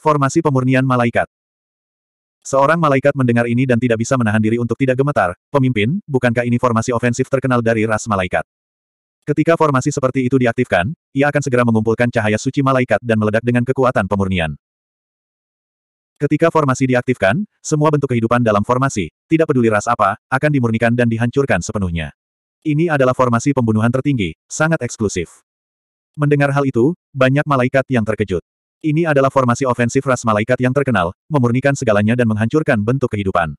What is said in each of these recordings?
Formasi pemurnian malaikat. Seorang malaikat mendengar ini dan tidak bisa menahan diri untuk tidak gemetar, pemimpin, bukankah ini formasi ofensif terkenal dari ras malaikat? Ketika formasi seperti itu diaktifkan, ia akan segera mengumpulkan cahaya suci malaikat dan meledak dengan kekuatan pemurnian. Ketika formasi diaktifkan, semua bentuk kehidupan dalam formasi, tidak peduli ras apa, akan dimurnikan dan dihancurkan sepenuhnya. Ini adalah formasi pembunuhan tertinggi, sangat eksklusif. Mendengar hal itu, banyak malaikat yang terkejut. Ini adalah formasi ofensif ras malaikat yang terkenal, memurnikan segalanya dan menghancurkan bentuk kehidupan.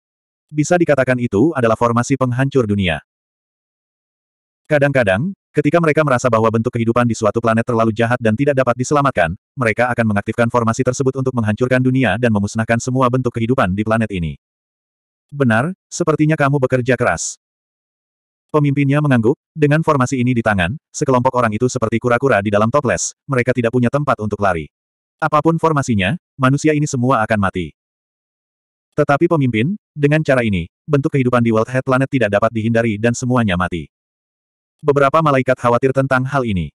Bisa dikatakan itu adalah formasi penghancur dunia. Kadang-kadang, ketika mereka merasa bahwa bentuk kehidupan di suatu planet terlalu jahat dan tidak dapat diselamatkan, mereka akan mengaktifkan formasi tersebut untuk menghancurkan dunia dan memusnahkan semua bentuk kehidupan di planet ini. Benar, sepertinya kamu bekerja keras. Pemimpinnya mengangguk, dengan formasi ini di tangan, sekelompok orang itu seperti kura-kura di dalam toples, mereka tidak punya tempat untuk lari. Apapun formasinya, manusia ini semua akan mati. Tetapi pemimpin, dengan cara ini, bentuk kehidupan di World Head Planet tidak dapat dihindari dan semuanya mati. Beberapa malaikat khawatir tentang hal ini.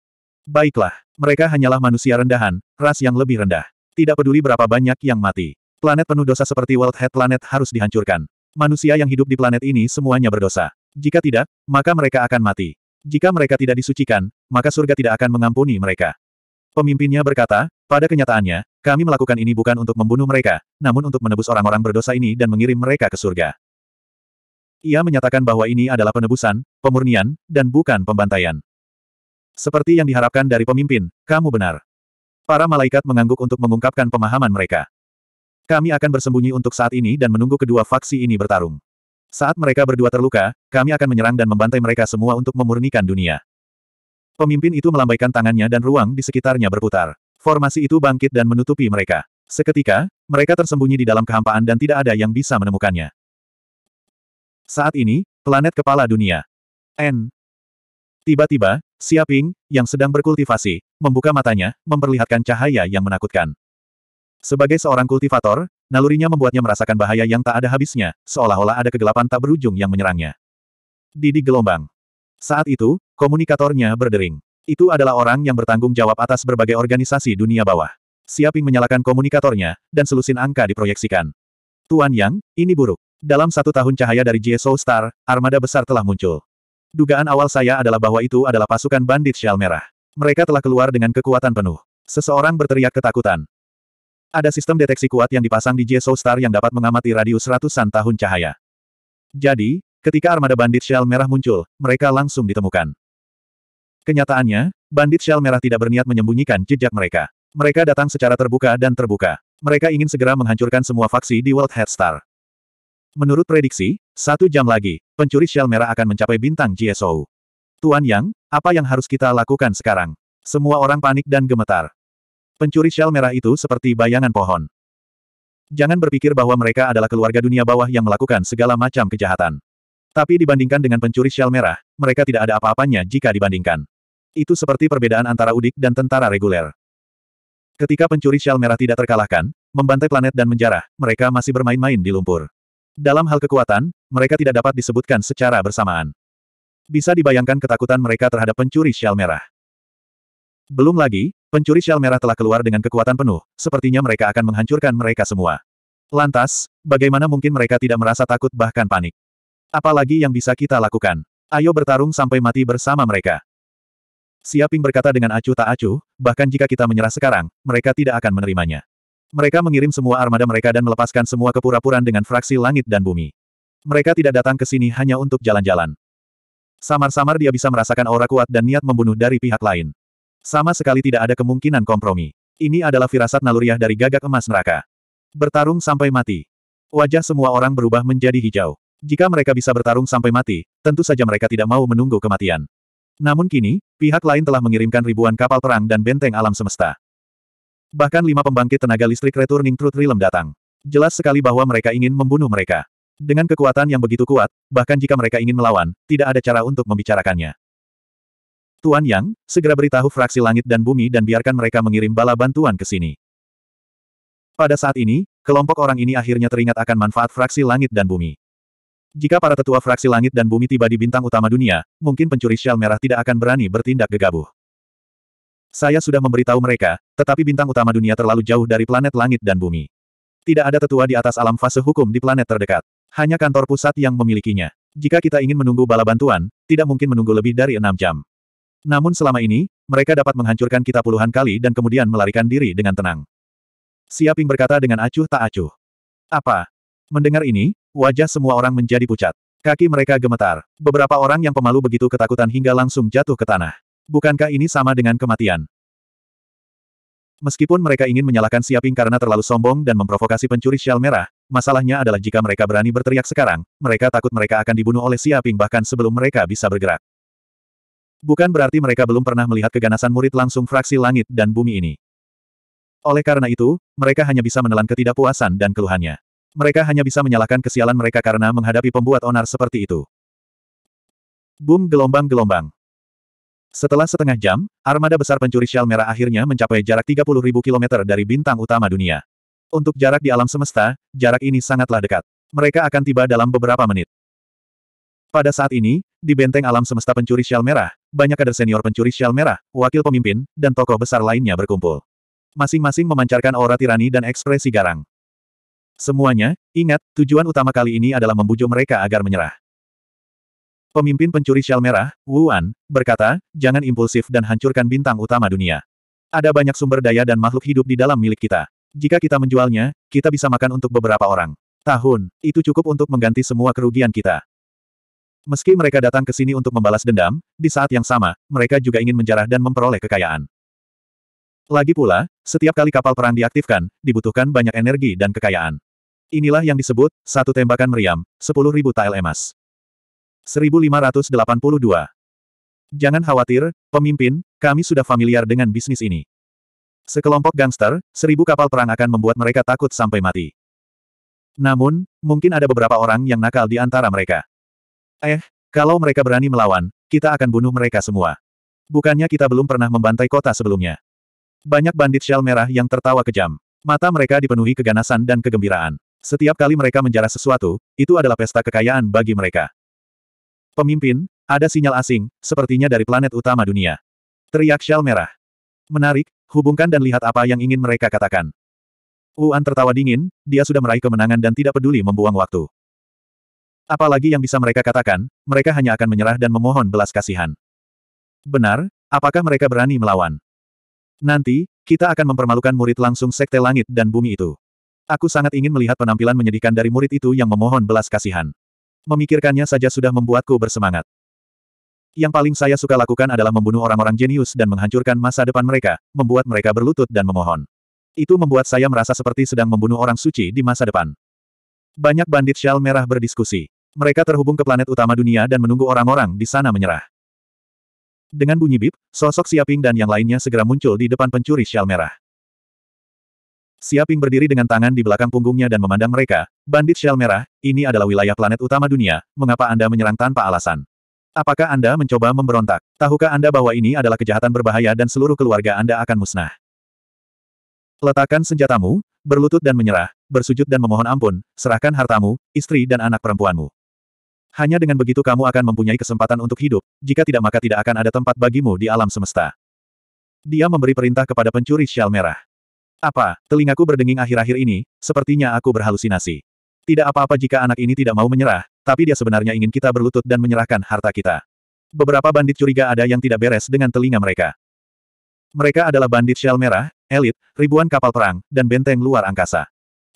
Baiklah, mereka hanyalah manusia rendahan, ras yang lebih rendah. Tidak peduli berapa banyak yang mati. Planet penuh dosa seperti World Head Planet harus dihancurkan. Manusia yang hidup di planet ini semuanya berdosa. Jika tidak, maka mereka akan mati. Jika mereka tidak disucikan, maka surga tidak akan mengampuni mereka. Pemimpinnya berkata, pada kenyataannya, kami melakukan ini bukan untuk membunuh mereka, namun untuk menebus orang-orang berdosa ini dan mengirim mereka ke surga. Ia menyatakan bahwa ini adalah penebusan, pemurnian, dan bukan pembantaian. Seperti yang diharapkan dari pemimpin, kamu benar. Para malaikat mengangguk untuk mengungkapkan pemahaman mereka. Kami akan bersembunyi untuk saat ini dan menunggu kedua faksi ini bertarung. Saat mereka berdua terluka, kami akan menyerang dan membantai mereka semua untuk memurnikan dunia. Pemimpin itu melambaikan tangannya dan ruang di sekitarnya berputar. Formasi itu bangkit dan menutupi mereka. Seketika, mereka tersembunyi di dalam kehampaan dan tidak ada yang bisa menemukannya. Saat ini, planet kepala dunia. N. Tiba-tiba, Siaping, yang sedang berkultivasi, membuka matanya, memperlihatkan cahaya yang menakutkan. Sebagai seorang kultivator, nalurinya membuatnya merasakan bahaya yang tak ada habisnya, seolah-olah ada kegelapan tak berujung yang menyerangnya. Didi gelombang. Saat itu, komunikatornya berdering. Itu adalah orang yang bertanggung jawab atas berbagai organisasi dunia bawah. Siaping menyalakan komunikatornya, dan selusin angka diproyeksikan. Tuan Yang, ini buruk. Dalam satu tahun cahaya dari GSO Star, armada besar telah muncul. Dugaan awal saya adalah bahwa itu adalah pasukan bandit Shell Merah. Mereka telah keluar dengan kekuatan penuh. Seseorang berteriak ketakutan. Ada sistem deteksi kuat yang dipasang di GSO Star yang dapat mengamati radius ratusan tahun cahaya. Jadi, Ketika armada bandit shell merah muncul, mereka langsung ditemukan. Kenyataannya, bandit shell merah tidak berniat menyembunyikan jejak mereka. Mereka datang secara terbuka dan terbuka. Mereka ingin segera menghancurkan semua faksi di World Head Star. Menurut prediksi, satu jam lagi, pencuri shell merah akan mencapai bintang GSO. Tuan Yang, apa yang harus kita lakukan sekarang? Semua orang panik dan gemetar. Pencuri shell merah itu seperti bayangan pohon. Jangan berpikir bahwa mereka adalah keluarga dunia bawah yang melakukan segala macam kejahatan. Tapi dibandingkan dengan pencuri shell merah, mereka tidak ada apa-apanya jika dibandingkan. Itu seperti perbedaan antara udik dan tentara reguler. Ketika pencuri shell merah tidak terkalahkan, membantai planet dan menjarah, mereka masih bermain-main di lumpur. Dalam hal kekuatan, mereka tidak dapat disebutkan secara bersamaan. Bisa dibayangkan ketakutan mereka terhadap pencuri shell merah. Belum lagi, pencuri shell merah telah keluar dengan kekuatan penuh, sepertinya mereka akan menghancurkan mereka semua. Lantas, bagaimana mungkin mereka tidak merasa takut bahkan panik? Apalagi yang bisa kita lakukan? Ayo bertarung sampai mati bersama mereka. Siaping berkata dengan acuh tak acuh, bahkan jika kita menyerah sekarang, mereka tidak akan menerimanya. Mereka mengirim semua armada mereka dan melepaskan semua kepura-puraan dengan fraksi langit dan bumi. Mereka tidak datang ke sini hanya untuk jalan-jalan. Samar-samar dia bisa merasakan aura kuat dan niat membunuh dari pihak lain. Sama sekali tidak ada kemungkinan kompromi. Ini adalah firasat naluriah dari gagak emas neraka. Bertarung sampai mati. Wajah semua orang berubah menjadi hijau. Jika mereka bisa bertarung sampai mati, tentu saja mereka tidak mau menunggu kematian. Namun kini, pihak lain telah mengirimkan ribuan kapal perang dan benteng alam semesta. Bahkan lima pembangkit tenaga listrik returning truth realm datang. Jelas sekali bahwa mereka ingin membunuh mereka. Dengan kekuatan yang begitu kuat, bahkan jika mereka ingin melawan, tidak ada cara untuk membicarakannya. Tuan Yang, segera beritahu fraksi langit dan bumi dan biarkan mereka mengirim bala bantuan ke sini. Pada saat ini, kelompok orang ini akhirnya teringat akan manfaat fraksi langit dan bumi. Jika para tetua fraksi langit dan bumi tiba di bintang utama dunia, mungkin pencuri shell merah tidak akan berani bertindak gegabah. Saya sudah memberitahu mereka, tetapi bintang utama dunia terlalu jauh dari planet langit dan bumi. Tidak ada tetua di atas alam fase hukum di planet terdekat. Hanya kantor pusat yang memilikinya. Jika kita ingin menunggu bala bantuan, tidak mungkin menunggu lebih dari enam jam. Namun selama ini, mereka dapat menghancurkan kita puluhan kali dan kemudian melarikan diri dengan tenang. Siaping berkata dengan acuh tak acuh. Apa? Mendengar ini, Wajah semua orang menjadi pucat. Kaki mereka gemetar. Beberapa orang yang pemalu begitu ketakutan hingga langsung jatuh ke tanah. Bukankah ini sama dengan kematian? Meskipun mereka ingin menyalahkan Siaping karena terlalu sombong dan memprovokasi pencuri shell merah, masalahnya adalah jika mereka berani berteriak sekarang, mereka takut mereka akan dibunuh oleh Siaping bahkan sebelum mereka bisa bergerak. Bukan berarti mereka belum pernah melihat keganasan murid langsung fraksi langit dan bumi ini. Oleh karena itu, mereka hanya bisa menelan ketidakpuasan dan keluhannya. Mereka hanya bisa menyalahkan kesialan mereka karena menghadapi pembuat onar seperti itu. Boom gelombang-gelombang. Setelah setengah jam, armada besar pencuri shell merah akhirnya mencapai jarak 30.000 km dari bintang utama dunia. Untuk jarak di alam semesta, jarak ini sangatlah dekat. Mereka akan tiba dalam beberapa menit. Pada saat ini, di benteng alam semesta pencuri shell merah, banyak kader senior pencuri shell merah, wakil pemimpin, dan tokoh besar lainnya berkumpul. Masing-masing memancarkan aura tirani dan ekspresi garang. Semuanya, ingat, tujuan utama kali ini adalah membujuk mereka agar menyerah. Pemimpin pencuri shell merah, Wuan, berkata, jangan impulsif dan hancurkan bintang utama dunia. Ada banyak sumber daya dan makhluk hidup di dalam milik kita. Jika kita menjualnya, kita bisa makan untuk beberapa orang. Tahun, itu cukup untuk mengganti semua kerugian kita. Meski mereka datang ke sini untuk membalas dendam, di saat yang sama, mereka juga ingin menjarah dan memperoleh kekayaan. Lagi pula, setiap kali kapal perang diaktifkan, dibutuhkan banyak energi dan kekayaan. Inilah yang disebut, satu tembakan meriam, 10.000 tael emas. 1582. Jangan khawatir, pemimpin, kami sudah familiar dengan bisnis ini. Sekelompok gangster, seribu kapal perang akan membuat mereka takut sampai mati. Namun, mungkin ada beberapa orang yang nakal di antara mereka. Eh, kalau mereka berani melawan, kita akan bunuh mereka semua. Bukannya kita belum pernah membantai kota sebelumnya. Banyak bandit shell merah yang tertawa kejam. Mata mereka dipenuhi keganasan dan kegembiraan. Setiap kali mereka menjarah sesuatu, itu adalah pesta kekayaan bagi mereka. Pemimpin, ada sinyal asing, sepertinya dari planet utama dunia. Teriak Shell Merah. Menarik, hubungkan dan lihat apa yang ingin mereka katakan. Uan tertawa dingin, dia sudah meraih kemenangan dan tidak peduli membuang waktu. Apalagi yang bisa mereka katakan, mereka hanya akan menyerah dan memohon belas kasihan. Benar, apakah mereka berani melawan? Nanti, kita akan mempermalukan murid langsung sekte langit dan bumi itu. Aku sangat ingin melihat penampilan menyedihkan dari murid itu yang memohon belas kasihan. Memikirkannya saja sudah membuatku bersemangat. Yang paling saya suka lakukan adalah membunuh orang-orang jenius dan menghancurkan masa depan mereka, membuat mereka berlutut dan memohon. Itu membuat saya merasa seperti sedang membunuh orang suci di masa depan. Banyak bandit shell merah berdiskusi. Mereka terhubung ke planet utama dunia dan menunggu orang-orang di sana menyerah. Dengan bunyi bip, sosok Siaping dan yang lainnya segera muncul di depan pencuri shell merah. Siaping berdiri dengan tangan di belakang punggungnya dan memandang mereka, bandit shell merah, ini adalah wilayah planet utama dunia, mengapa Anda menyerang tanpa alasan? Apakah Anda mencoba memberontak? Tahukah Anda bahwa ini adalah kejahatan berbahaya dan seluruh keluarga Anda akan musnah? Letakkan senjatamu, berlutut dan menyerah, bersujud dan memohon ampun, serahkan hartamu, istri dan anak perempuanmu. Hanya dengan begitu kamu akan mempunyai kesempatan untuk hidup, jika tidak maka tidak akan ada tempat bagimu di alam semesta. Dia memberi perintah kepada pencuri shell merah. Apa, telingaku berdenging akhir-akhir ini, sepertinya aku berhalusinasi. Tidak apa-apa jika anak ini tidak mau menyerah, tapi dia sebenarnya ingin kita berlutut dan menyerahkan harta kita. Beberapa bandit curiga ada yang tidak beres dengan telinga mereka. Mereka adalah bandit shell merah, elit, ribuan kapal perang, dan benteng luar angkasa.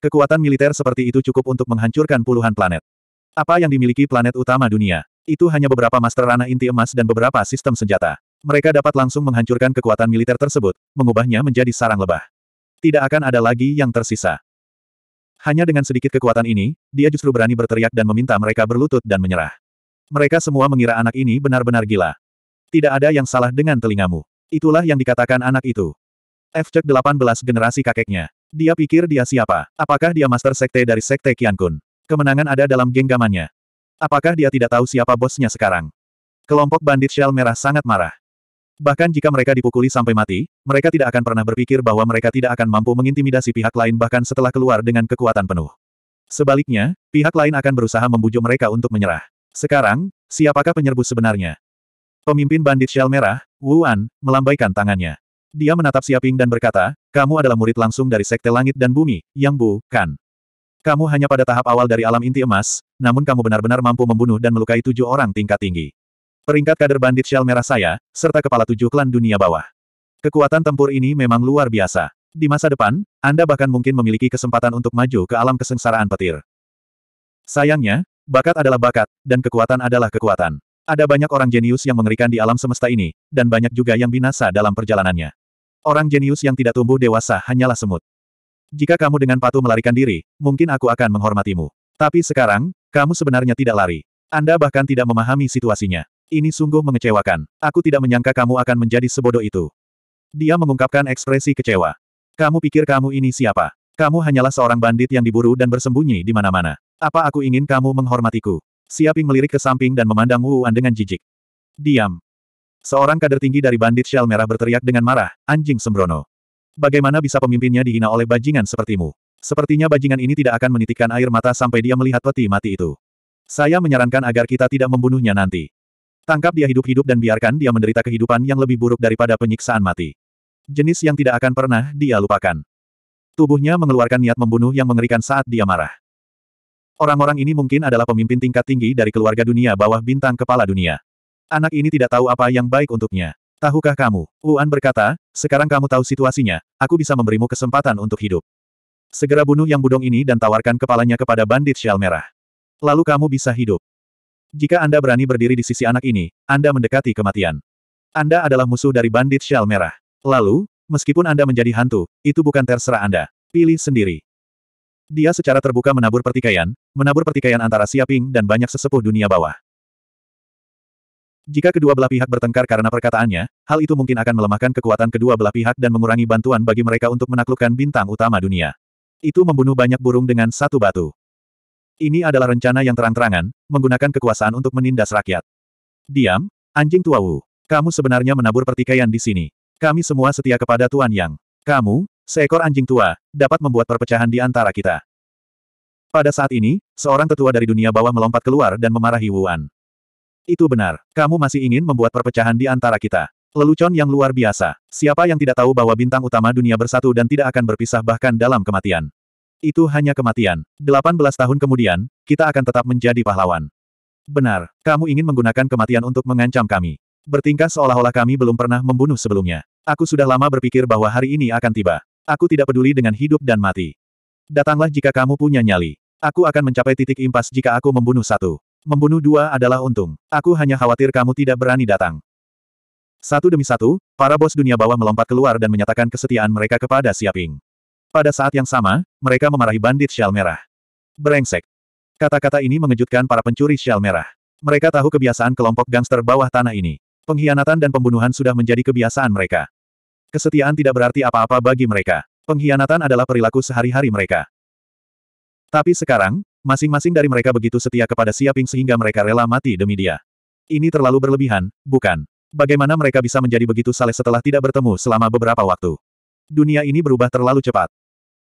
Kekuatan militer seperti itu cukup untuk menghancurkan puluhan planet. Apa yang dimiliki planet utama dunia? Itu hanya beberapa master ranah inti emas dan beberapa sistem senjata. Mereka dapat langsung menghancurkan kekuatan militer tersebut, mengubahnya menjadi sarang lebah. Tidak akan ada lagi yang tersisa. Hanya dengan sedikit kekuatan ini, dia justru berani berteriak dan meminta mereka berlutut dan menyerah. Mereka semua mengira anak ini benar-benar gila. Tidak ada yang salah dengan telingamu. Itulah yang dikatakan anak itu. F cek 18 generasi kakeknya. Dia pikir dia siapa? Apakah dia master sekte dari sekte Kun? Kemenangan ada dalam genggamannya. Apakah dia tidak tahu siapa bosnya sekarang? Kelompok bandit Shell Merah sangat marah. Bahkan jika mereka dipukuli sampai mati, mereka tidak akan pernah berpikir bahwa mereka tidak akan mampu mengintimidasi pihak lain bahkan setelah keluar dengan kekuatan penuh. Sebaliknya, pihak lain akan berusaha membujuk mereka untuk menyerah. Sekarang, siapakah penyerbu sebenarnya? Pemimpin bandit Shell Merah, Wuan, melambaikan tangannya. Dia menatap Siaping dan berkata, kamu adalah murid langsung dari Sekte Langit dan Bumi, yang bukan. Kamu hanya pada tahap awal dari alam inti emas, namun kamu benar-benar mampu membunuh dan melukai tujuh orang tingkat tinggi. Peringkat kader bandit shell merah saya, serta kepala tujuh klan dunia bawah. Kekuatan tempur ini memang luar biasa. Di masa depan, Anda bahkan mungkin memiliki kesempatan untuk maju ke alam kesengsaraan petir. Sayangnya, bakat adalah bakat, dan kekuatan adalah kekuatan. Ada banyak orang jenius yang mengerikan di alam semesta ini, dan banyak juga yang binasa dalam perjalanannya. Orang jenius yang tidak tumbuh dewasa hanyalah semut. Jika kamu dengan patuh melarikan diri, mungkin aku akan menghormatimu. Tapi sekarang, kamu sebenarnya tidak lari. Anda bahkan tidak memahami situasinya. Ini sungguh mengecewakan. Aku tidak menyangka kamu akan menjadi sebodoh itu. Dia mengungkapkan ekspresi kecewa. Kamu pikir kamu ini siapa? Kamu hanyalah seorang bandit yang diburu dan bersembunyi di mana-mana. Apa aku ingin kamu menghormatiku? Siaping melirik ke samping dan memandang Wu Wuan dengan jijik. Diam. Seorang kader tinggi dari bandit shell merah berteriak dengan marah, anjing sembrono. Bagaimana bisa pemimpinnya dihina oleh bajingan sepertimu? Sepertinya bajingan ini tidak akan menitikkan air mata sampai dia melihat peti mati itu. Saya menyarankan agar kita tidak membunuhnya nanti. Tangkap dia hidup-hidup dan biarkan dia menderita kehidupan yang lebih buruk daripada penyiksaan mati. Jenis yang tidak akan pernah dia lupakan. Tubuhnya mengeluarkan niat membunuh yang mengerikan saat dia marah. Orang-orang ini mungkin adalah pemimpin tingkat tinggi dari keluarga dunia bawah bintang kepala dunia. Anak ini tidak tahu apa yang baik untuknya. Tahukah kamu? Wuan berkata, sekarang kamu tahu situasinya, aku bisa memberimu kesempatan untuk hidup. Segera bunuh yang budong ini dan tawarkan kepalanya kepada bandit shell merah. Lalu kamu bisa hidup. Jika Anda berani berdiri di sisi anak ini, Anda mendekati kematian. Anda adalah musuh dari bandit shell Merah. Lalu, meskipun Anda menjadi hantu, itu bukan terserah Anda. Pilih sendiri. Dia secara terbuka menabur pertikaian, menabur pertikaian antara Siaping dan banyak sesepuh dunia bawah. Jika kedua belah pihak bertengkar karena perkataannya, hal itu mungkin akan melemahkan kekuatan kedua belah pihak dan mengurangi bantuan bagi mereka untuk menaklukkan bintang utama dunia. Itu membunuh banyak burung dengan satu batu. Ini adalah rencana yang terang-terangan, menggunakan kekuasaan untuk menindas rakyat. Diam, anjing tua Wu. Kamu sebenarnya menabur pertikaian di sini. Kami semua setia kepada Tuan Yang. Kamu, seekor anjing tua, dapat membuat perpecahan di antara kita. Pada saat ini, seorang tetua dari dunia bawah melompat keluar dan memarahi Wuan. Itu benar, kamu masih ingin membuat perpecahan di antara kita. Lelucon yang luar biasa. Siapa yang tidak tahu bahwa bintang utama dunia bersatu dan tidak akan berpisah bahkan dalam kematian. Itu hanya kematian. 18 tahun kemudian, kita akan tetap menjadi pahlawan. Benar, kamu ingin menggunakan kematian untuk mengancam kami. Bertingkah seolah-olah kami belum pernah membunuh sebelumnya. Aku sudah lama berpikir bahwa hari ini akan tiba. Aku tidak peduli dengan hidup dan mati. Datanglah jika kamu punya nyali. Aku akan mencapai titik impas jika aku membunuh satu. Membunuh dua adalah untung. Aku hanya khawatir kamu tidak berani datang. Satu demi satu, para bos dunia bawah melompat keluar dan menyatakan kesetiaan mereka kepada Siaping. Pada saat yang sama, mereka memarahi bandit shell merah. Brengsek. Kata-kata ini mengejutkan para pencuri shell merah. Mereka tahu kebiasaan kelompok gangster bawah tanah ini. Pengkhianatan dan pembunuhan sudah menjadi kebiasaan mereka. Kesetiaan tidak berarti apa-apa bagi mereka. Pengkhianatan adalah perilaku sehari-hari mereka. Tapi sekarang, masing-masing dari mereka begitu setia kepada Siaping sehingga mereka rela mati demi dia. Ini terlalu berlebihan, bukan? Bagaimana mereka bisa menjadi begitu saleh setelah tidak bertemu selama beberapa waktu? Dunia ini berubah terlalu cepat.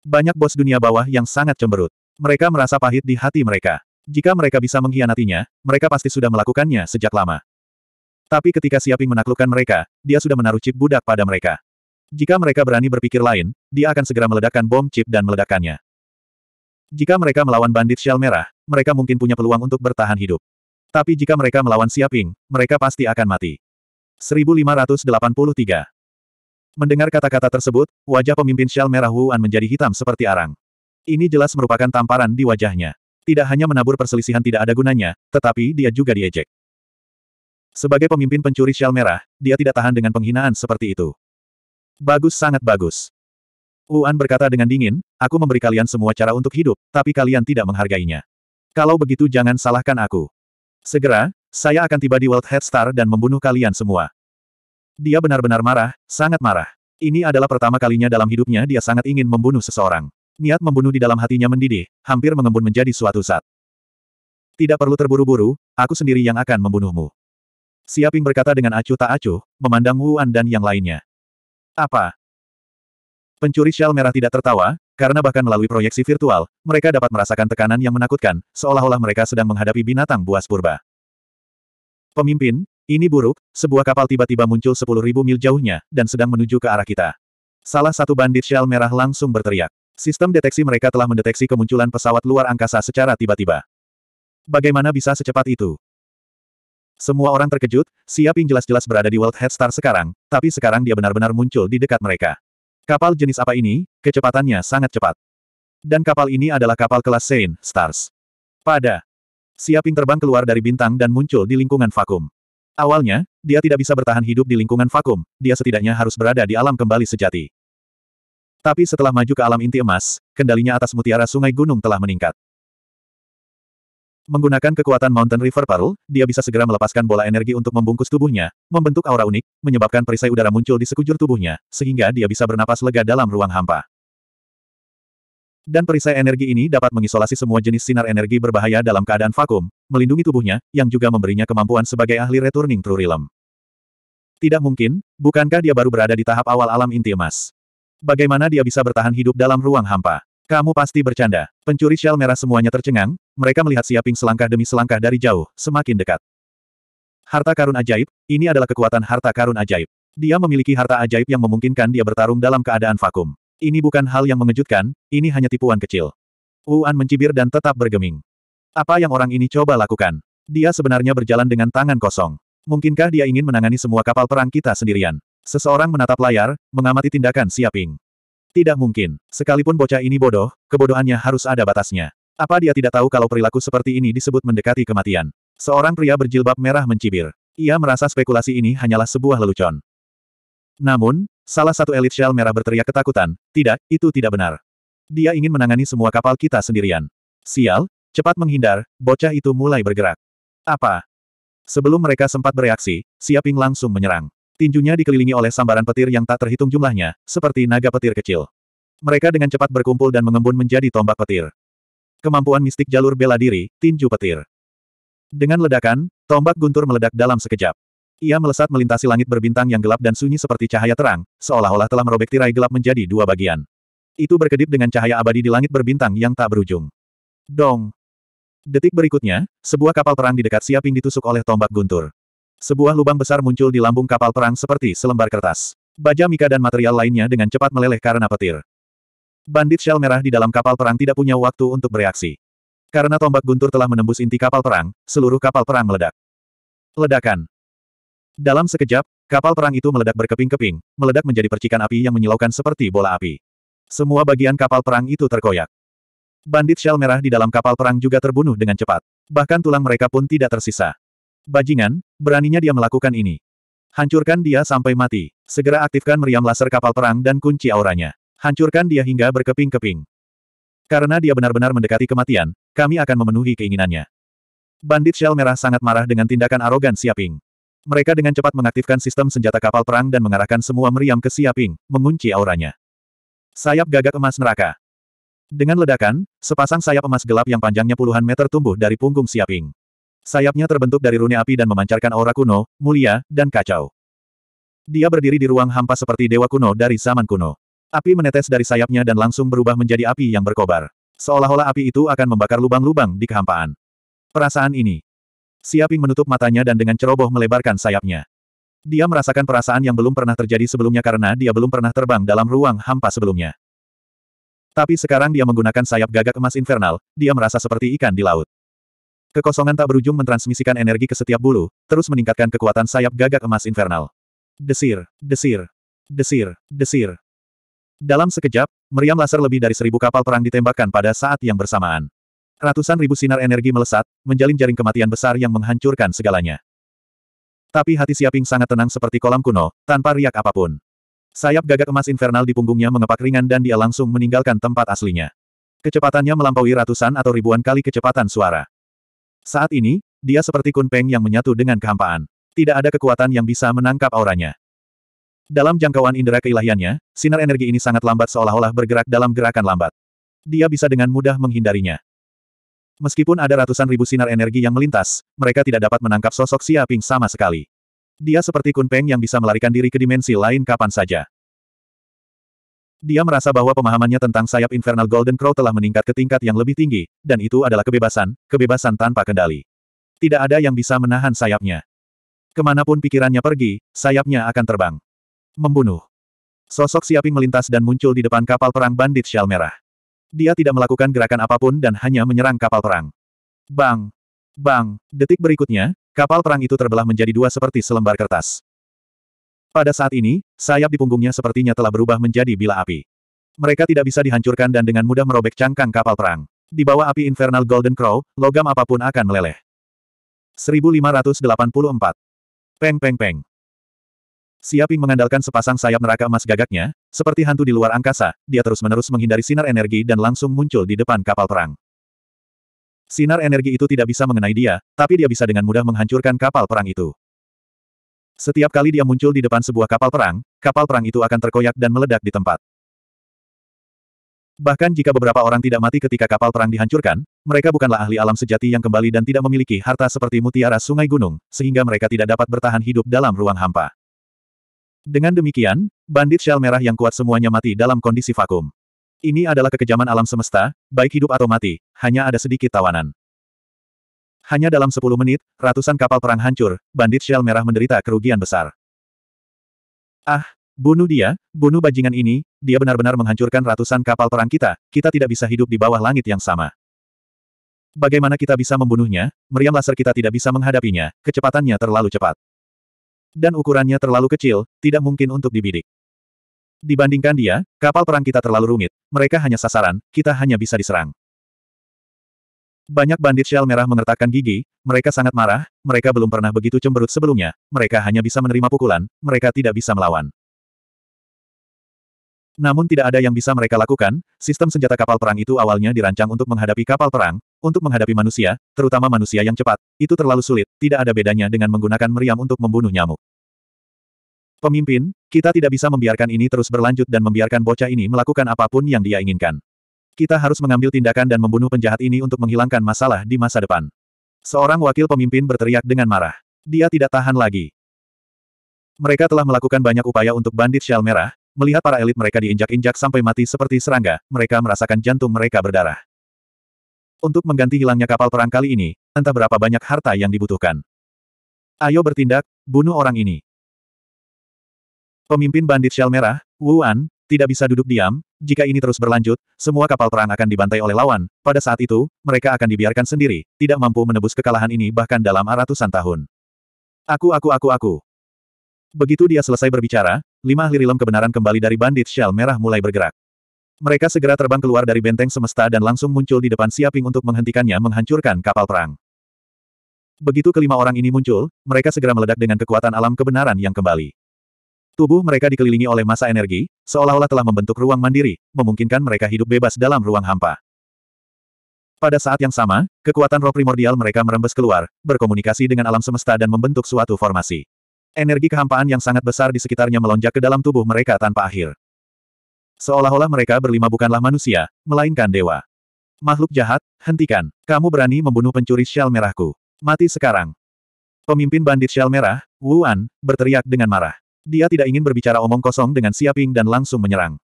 Banyak bos dunia bawah yang sangat cemberut. Mereka merasa pahit di hati mereka. Jika mereka bisa mengkhianatinya, mereka pasti sudah melakukannya sejak lama. Tapi ketika Siaping menaklukkan mereka, dia sudah menaruh chip budak pada mereka. Jika mereka berani berpikir lain, dia akan segera meledakkan bom chip dan meledakkannya. Jika mereka melawan bandit shell merah, mereka mungkin punya peluang untuk bertahan hidup. Tapi jika mereka melawan Siaping, mereka pasti akan mati. 1583 Mendengar kata-kata tersebut, wajah pemimpin Shell Merah Wuan menjadi hitam seperti arang. Ini jelas merupakan tamparan di wajahnya. Tidak hanya menabur perselisihan tidak ada gunanya, tetapi dia juga diejek. Sebagai pemimpin pencuri Shell Merah, dia tidak tahan dengan penghinaan seperti itu. Bagus sangat bagus. Wuan berkata dengan dingin, aku memberi kalian semua cara untuk hidup, tapi kalian tidak menghargainya. Kalau begitu jangan salahkan aku. Segera, saya akan tiba di World Head Star dan membunuh kalian semua. Dia benar-benar marah, sangat marah. Ini adalah pertama kalinya dalam hidupnya dia sangat ingin membunuh seseorang. Niat membunuh di dalam hatinya mendidih, hampir mengembun menjadi suatu saat. Tidak perlu terburu-buru, aku sendiri yang akan membunuhmu. Siaping berkata dengan acuh tak acuh, memandang Wu An dan yang lainnya. Apa? Pencuri shell merah tidak tertawa, karena bahkan melalui proyeksi virtual, mereka dapat merasakan tekanan yang menakutkan, seolah-olah mereka sedang menghadapi binatang buas purba. Pemimpin, ini buruk, sebuah kapal tiba-tiba muncul 10.000 mil jauhnya, dan sedang menuju ke arah kita. Salah satu bandit shell merah langsung berteriak. Sistem deteksi mereka telah mendeteksi kemunculan pesawat luar angkasa secara tiba-tiba. Bagaimana bisa secepat itu? Semua orang terkejut, Siaping jelas-jelas berada di World Head Star sekarang, tapi sekarang dia benar-benar muncul di dekat mereka. Kapal jenis apa ini? Kecepatannya sangat cepat. Dan kapal ini adalah kapal kelas Sein, Stars. Pada. Siaping terbang keluar dari bintang dan muncul di lingkungan vakum. Awalnya, dia tidak bisa bertahan hidup di lingkungan vakum, dia setidaknya harus berada di alam kembali sejati. Tapi setelah maju ke alam inti emas, kendalinya atas mutiara sungai gunung telah meningkat. Menggunakan kekuatan Mountain River Pearl, dia bisa segera melepaskan bola energi untuk membungkus tubuhnya, membentuk aura unik, menyebabkan perisai udara muncul di sekujur tubuhnya, sehingga dia bisa bernapas lega dalam ruang hampa. Dan perisai energi ini dapat mengisolasi semua jenis sinar energi berbahaya dalam keadaan vakum, melindungi tubuhnya, yang juga memberinya kemampuan sebagai ahli returning true realm. Tidak mungkin, bukankah dia baru berada di tahap awal alam inti emas? Bagaimana dia bisa bertahan hidup dalam ruang hampa? Kamu pasti bercanda. Pencuri shell merah semuanya tercengang, mereka melihat Siaping selangkah demi selangkah dari jauh, semakin dekat. Harta karun ajaib, ini adalah kekuatan harta karun ajaib. Dia memiliki harta ajaib yang memungkinkan dia bertarung dalam keadaan vakum. Ini bukan hal yang mengejutkan, ini hanya tipuan kecil. Wuan mencibir dan tetap bergeming. Apa yang orang ini coba lakukan? Dia sebenarnya berjalan dengan tangan kosong. Mungkinkah dia ingin menangani semua kapal perang kita sendirian? Seseorang menatap layar, mengamati tindakan Siaping. Tidak mungkin. Sekalipun bocah ini bodoh, kebodohannya harus ada batasnya. Apa dia tidak tahu kalau perilaku seperti ini disebut mendekati kematian? Seorang pria berjilbab merah mencibir. Ia merasa spekulasi ini hanyalah sebuah lelucon. Namun, Salah satu elit Shell merah berteriak ketakutan, tidak, itu tidak benar. Dia ingin menangani semua kapal kita sendirian. Sial, cepat menghindar, bocah itu mulai bergerak. Apa? Sebelum mereka sempat bereaksi, Siaping langsung menyerang. Tinjunya dikelilingi oleh sambaran petir yang tak terhitung jumlahnya, seperti naga petir kecil. Mereka dengan cepat berkumpul dan mengembun menjadi tombak petir. Kemampuan mistik jalur bela diri, tinju petir. Dengan ledakan, tombak guntur meledak dalam sekejap. Ia melesat melintasi langit berbintang yang gelap dan sunyi seperti cahaya terang, seolah-olah telah merobek tirai gelap menjadi dua bagian. Itu berkedip dengan cahaya abadi di langit berbintang yang tak berujung. Dong! Detik berikutnya, sebuah kapal perang di dekat Siaping ditusuk oleh tombak guntur. Sebuah lubang besar muncul di lambung kapal perang seperti selembar kertas. Baja mika dan material lainnya dengan cepat meleleh karena petir. Bandit shell merah di dalam kapal perang tidak punya waktu untuk bereaksi. Karena tombak guntur telah menembus inti kapal perang, seluruh kapal perang meledak. Ledakan. Dalam sekejap, kapal perang itu meledak berkeping-keping, meledak menjadi percikan api yang menyilaukan seperti bola api. Semua bagian kapal perang itu terkoyak. Bandit shell merah di dalam kapal perang juga terbunuh dengan cepat. Bahkan tulang mereka pun tidak tersisa. Bajingan, beraninya dia melakukan ini. Hancurkan dia sampai mati. Segera aktifkan meriam laser kapal perang dan kunci auranya. Hancurkan dia hingga berkeping-keping. Karena dia benar-benar mendekati kematian, kami akan memenuhi keinginannya. Bandit shell merah sangat marah dengan tindakan arogan Siaping. Mereka dengan cepat mengaktifkan sistem senjata kapal perang dan mengarahkan semua meriam ke Siaping, mengunci auranya. Sayap gagak emas neraka. Dengan ledakan, sepasang sayap emas gelap yang panjangnya puluhan meter tumbuh dari punggung Siaping. Sayapnya terbentuk dari rune api dan memancarkan aura kuno, mulia, dan kacau. Dia berdiri di ruang hampa seperti dewa kuno dari zaman kuno. Api menetes dari sayapnya dan langsung berubah menjadi api yang berkobar. Seolah-olah api itu akan membakar lubang-lubang di kehampaan. Perasaan ini, Siaping menutup matanya dan dengan ceroboh melebarkan sayapnya. Dia merasakan perasaan yang belum pernah terjadi sebelumnya karena dia belum pernah terbang dalam ruang hampa sebelumnya. Tapi sekarang dia menggunakan sayap gagak emas infernal, dia merasa seperti ikan di laut. Kekosongan tak berujung mentransmisikan energi ke setiap bulu, terus meningkatkan kekuatan sayap gagak emas infernal. Desir, desir, desir, desir. Dalam sekejap, meriam laser lebih dari seribu kapal perang ditembakkan pada saat yang bersamaan. Ratusan ribu sinar energi melesat, menjalin jaring kematian besar yang menghancurkan segalanya. Tapi hati Siaping sangat tenang seperti kolam kuno, tanpa riak apapun. Sayap gagak emas infernal di punggungnya mengepak ringan dan dia langsung meninggalkan tempat aslinya. Kecepatannya melampaui ratusan atau ribuan kali kecepatan suara. Saat ini, dia seperti Kunpeng yang menyatu dengan kehampaan. Tidak ada kekuatan yang bisa menangkap auranya. Dalam jangkauan indera keilahiannya, sinar energi ini sangat lambat seolah-olah bergerak dalam gerakan lambat. Dia bisa dengan mudah menghindarinya. Meskipun ada ratusan ribu sinar energi yang melintas, mereka tidak dapat menangkap sosok Ping sama sekali. Dia seperti Kunpeng yang bisa melarikan diri ke dimensi lain kapan saja. Dia merasa bahwa pemahamannya tentang sayap Infernal Golden Crow telah meningkat ke tingkat yang lebih tinggi, dan itu adalah kebebasan, kebebasan tanpa kendali. Tidak ada yang bisa menahan sayapnya. Kemanapun pikirannya pergi, sayapnya akan terbang. Membunuh. Sosok Siaping melintas dan muncul di depan kapal perang bandit Shell Merah. Dia tidak melakukan gerakan apapun dan hanya menyerang kapal perang. Bang! Bang! Detik berikutnya, kapal perang itu terbelah menjadi dua seperti selembar kertas. Pada saat ini, sayap di punggungnya sepertinya telah berubah menjadi bila api. Mereka tidak bisa dihancurkan dan dengan mudah merobek cangkang kapal perang. Di bawah api Infernal Golden Crow, logam apapun akan meleleh. 1584. Peng peng peng. Siaping mengandalkan sepasang sayap neraka emas gagaknya, seperti hantu di luar angkasa, dia terus-menerus menghindari sinar energi dan langsung muncul di depan kapal perang. Sinar energi itu tidak bisa mengenai dia, tapi dia bisa dengan mudah menghancurkan kapal perang itu. Setiap kali dia muncul di depan sebuah kapal perang, kapal perang itu akan terkoyak dan meledak di tempat. Bahkan jika beberapa orang tidak mati ketika kapal perang dihancurkan, mereka bukanlah ahli alam sejati yang kembali dan tidak memiliki harta seperti mutiara sungai gunung, sehingga mereka tidak dapat bertahan hidup dalam ruang hampa. Dengan demikian, bandit shell merah yang kuat semuanya mati dalam kondisi vakum. Ini adalah kekejaman alam semesta, baik hidup atau mati, hanya ada sedikit tawanan. Hanya dalam 10 menit, ratusan kapal perang hancur, bandit shell merah menderita kerugian besar. Ah, bunuh dia, bunuh bajingan ini, dia benar-benar menghancurkan ratusan kapal perang kita, kita tidak bisa hidup di bawah langit yang sama. Bagaimana kita bisa membunuhnya, meriam laser kita tidak bisa menghadapinya, kecepatannya terlalu cepat. Dan ukurannya terlalu kecil, tidak mungkin untuk dibidik. Dibandingkan dia, kapal perang kita terlalu rumit, mereka hanya sasaran, kita hanya bisa diserang. Banyak bandit shell merah mengertakkan gigi, mereka sangat marah, mereka belum pernah begitu cemberut sebelumnya, mereka hanya bisa menerima pukulan, mereka tidak bisa melawan. Namun tidak ada yang bisa mereka lakukan, sistem senjata kapal perang itu awalnya dirancang untuk menghadapi kapal perang, untuk menghadapi manusia, terutama manusia yang cepat, itu terlalu sulit, tidak ada bedanya dengan menggunakan meriam untuk membunuh nyamuk. Pemimpin, kita tidak bisa membiarkan ini terus berlanjut dan membiarkan bocah ini melakukan apapun yang dia inginkan. Kita harus mengambil tindakan dan membunuh penjahat ini untuk menghilangkan masalah di masa depan. Seorang wakil pemimpin berteriak dengan marah. Dia tidak tahan lagi. Mereka telah melakukan banyak upaya untuk bandit shell merah, Melihat para elit mereka diinjak-injak sampai mati seperti serangga, mereka merasakan jantung mereka berdarah. Untuk mengganti hilangnya kapal perang kali ini, entah berapa banyak harta yang dibutuhkan. Ayo bertindak, bunuh orang ini. Pemimpin bandit Shell Merah, Wu An, tidak bisa duduk diam, jika ini terus berlanjut, semua kapal perang akan dibantai oleh lawan, pada saat itu, mereka akan dibiarkan sendiri, tidak mampu menebus kekalahan ini bahkan dalam ratusan tahun. Aku aku aku aku. Begitu dia selesai berbicara, lima ahli rilem kebenaran kembali dari bandit Shell Merah mulai bergerak. Mereka segera terbang keluar dari benteng semesta dan langsung muncul di depan Siaping untuk menghentikannya menghancurkan kapal perang. Begitu kelima orang ini muncul, mereka segera meledak dengan kekuatan alam kebenaran yang kembali. Tubuh mereka dikelilingi oleh masa energi, seolah-olah telah membentuk ruang mandiri, memungkinkan mereka hidup bebas dalam ruang hampa. Pada saat yang sama, kekuatan roh primordial mereka merembes keluar, berkomunikasi dengan alam semesta dan membentuk suatu formasi. Energi kehampaan yang sangat besar di sekitarnya melonjak ke dalam tubuh mereka tanpa akhir. Seolah-olah mereka berlima bukanlah manusia, melainkan dewa. Makhluk jahat, hentikan. Kamu berani membunuh pencuri shell merahku. Mati sekarang. Pemimpin bandit shell merah, Wu An, berteriak dengan marah. Dia tidak ingin berbicara omong kosong dengan Siaping dan langsung menyerang.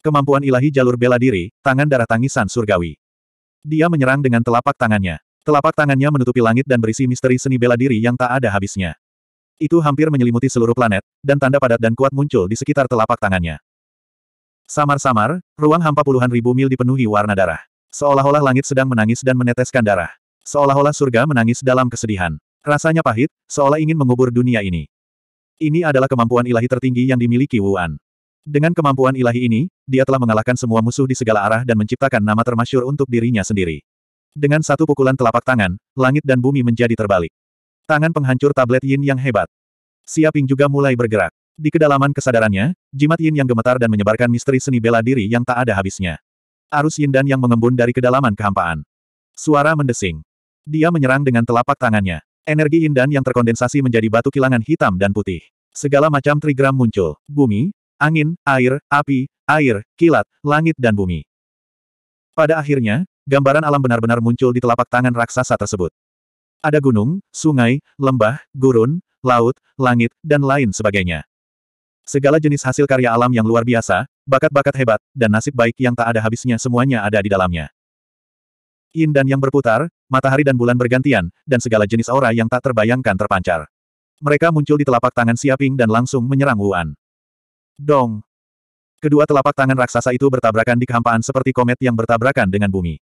Kemampuan ilahi jalur bela diri, tangan darah tangisan surgawi. Dia menyerang dengan telapak tangannya. Telapak tangannya menutupi langit dan berisi misteri seni bela diri yang tak ada habisnya. Itu hampir menyelimuti seluruh planet, dan tanda padat dan kuat muncul di sekitar telapak tangannya. Samar-samar, ruang hampa puluhan ribu mil dipenuhi warna darah. Seolah-olah langit sedang menangis dan meneteskan darah. Seolah-olah surga menangis dalam kesedihan. Rasanya pahit, seolah ingin mengubur dunia ini. Ini adalah kemampuan ilahi tertinggi yang dimiliki Wuan. Dengan kemampuan ilahi ini, dia telah mengalahkan semua musuh di segala arah dan menciptakan nama termasyur untuk dirinya sendiri. Dengan satu pukulan telapak tangan, langit dan bumi menjadi terbalik. Tangan penghancur tablet yin yang hebat. Siaping juga mulai bergerak. Di kedalaman kesadarannya, jimat yin yang gemetar dan menyebarkan misteri seni bela diri yang tak ada habisnya. Arus yin dan yang mengembun dari kedalaman kehampaan. Suara mendesing. Dia menyerang dengan telapak tangannya. Energi yin dan yang terkondensasi menjadi batu kilangan hitam dan putih. Segala macam trigram muncul. Bumi, angin, air, api, air, kilat, langit dan bumi. Pada akhirnya, gambaran alam benar-benar muncul di telapak tangan raksasa tersebut. Ada gunung, sungai, lembah, gurun, laut, langit, dan lain sebagainya. Segala jenis hasil karya alam yang luar biasa, bakat-bakat hebat, dan nasib baik yang tak ada habisnya semuanya ada di dalamnya. Yin dan yang berputar, matahari dan bulan bergantian, dan segala jenis aura yang tak terbayangkan terpancar. Mereka muncul di telapak tangan Siaping dan langsung menyerang Wuan. Dong! Kedua telapak tangan raksasa itu bertabrakan di kehampaan seperti komet yang bertabrakan dengan bumi.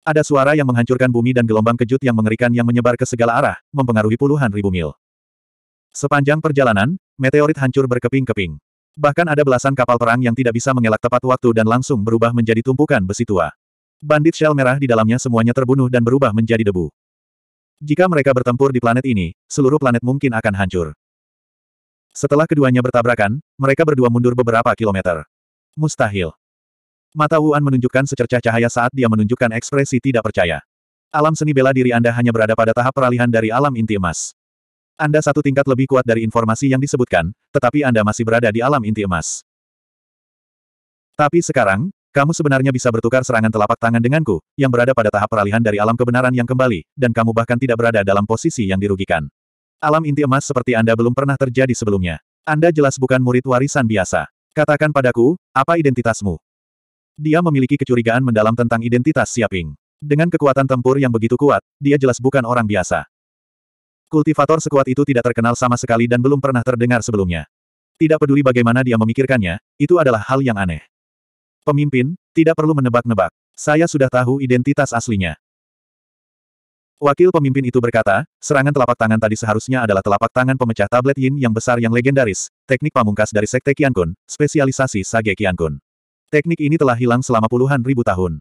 Ada suara yang menghancurkan bumi dan gelombang kejut yang mengerikan yang menyebar ke segala arah, mempengaruhi puluhan ribu mil. Sepanjang perjalanan, meteorit hancur berkeping-keping. Bahkan ada belasan kapal perang yang tidak bisa mengelak tepat waktu dan langsung berubah menjadi tumpukan besi tua. Bandit shell merah di dalamnya semuanya terbunuh dan berubah menjadi debu. Jika mereka bertempur di planet ini, seluruh planet mungkin akan hancur. Setelah keduanya bertabrakan, mereka berdua mundur beberapa kilometer. Mustahil. Mata Wuan menunjukkan secercah cahaya saat dia menunjukkan ekspresi tidak percaya. Alam seni bela diri Anda hanya berada pada tahap peralihan dari alam inti emas. Anda satu tingkat lebih kuat dari informasi yang disebutkan, tetapi Anda masih berada di alam inti emas. Tapi sekarang, kamu sebenarnya bisa bertukar serangan telapak tangan denganku, yang berada pada tahap peralihan dari alam kebenaran yang kembali, dan kamu bahkan tidak berada dalam posisi yang dirugikan. Alam inti emas seperti Anda belum pernah terjadi sebelumnya. Anda jelas bukan murid warisan biasa. Katakan padaku, apa identitasmu? Dia memiliki kecurigaan mendalam tentang identitas Siaping. Dengan kekuatan tempur yang begitu kuat, dia jelas bukan orang biasa. Kultivator sekuat itu tidak terkenal sama sekali dan belum pernah terdengar sebelumnya. Tidak peduli bagaimana dia memikirkannya, itu adalah hal yang aneh. Pemimpin, tidak perlu menebak-nebak. Saya sudah tahu identitas aslinya. Wakil pemimpin itu berkata, serangan telapak tangan tadi seharusnya adalah telapak tangan pemecah tablet yin yang besar yang legendaris, teknik pamungkas dari Sekte Kun, spesialisasi Sage Kun. Teknik ini telah hilang selama puluhan ribu tahun.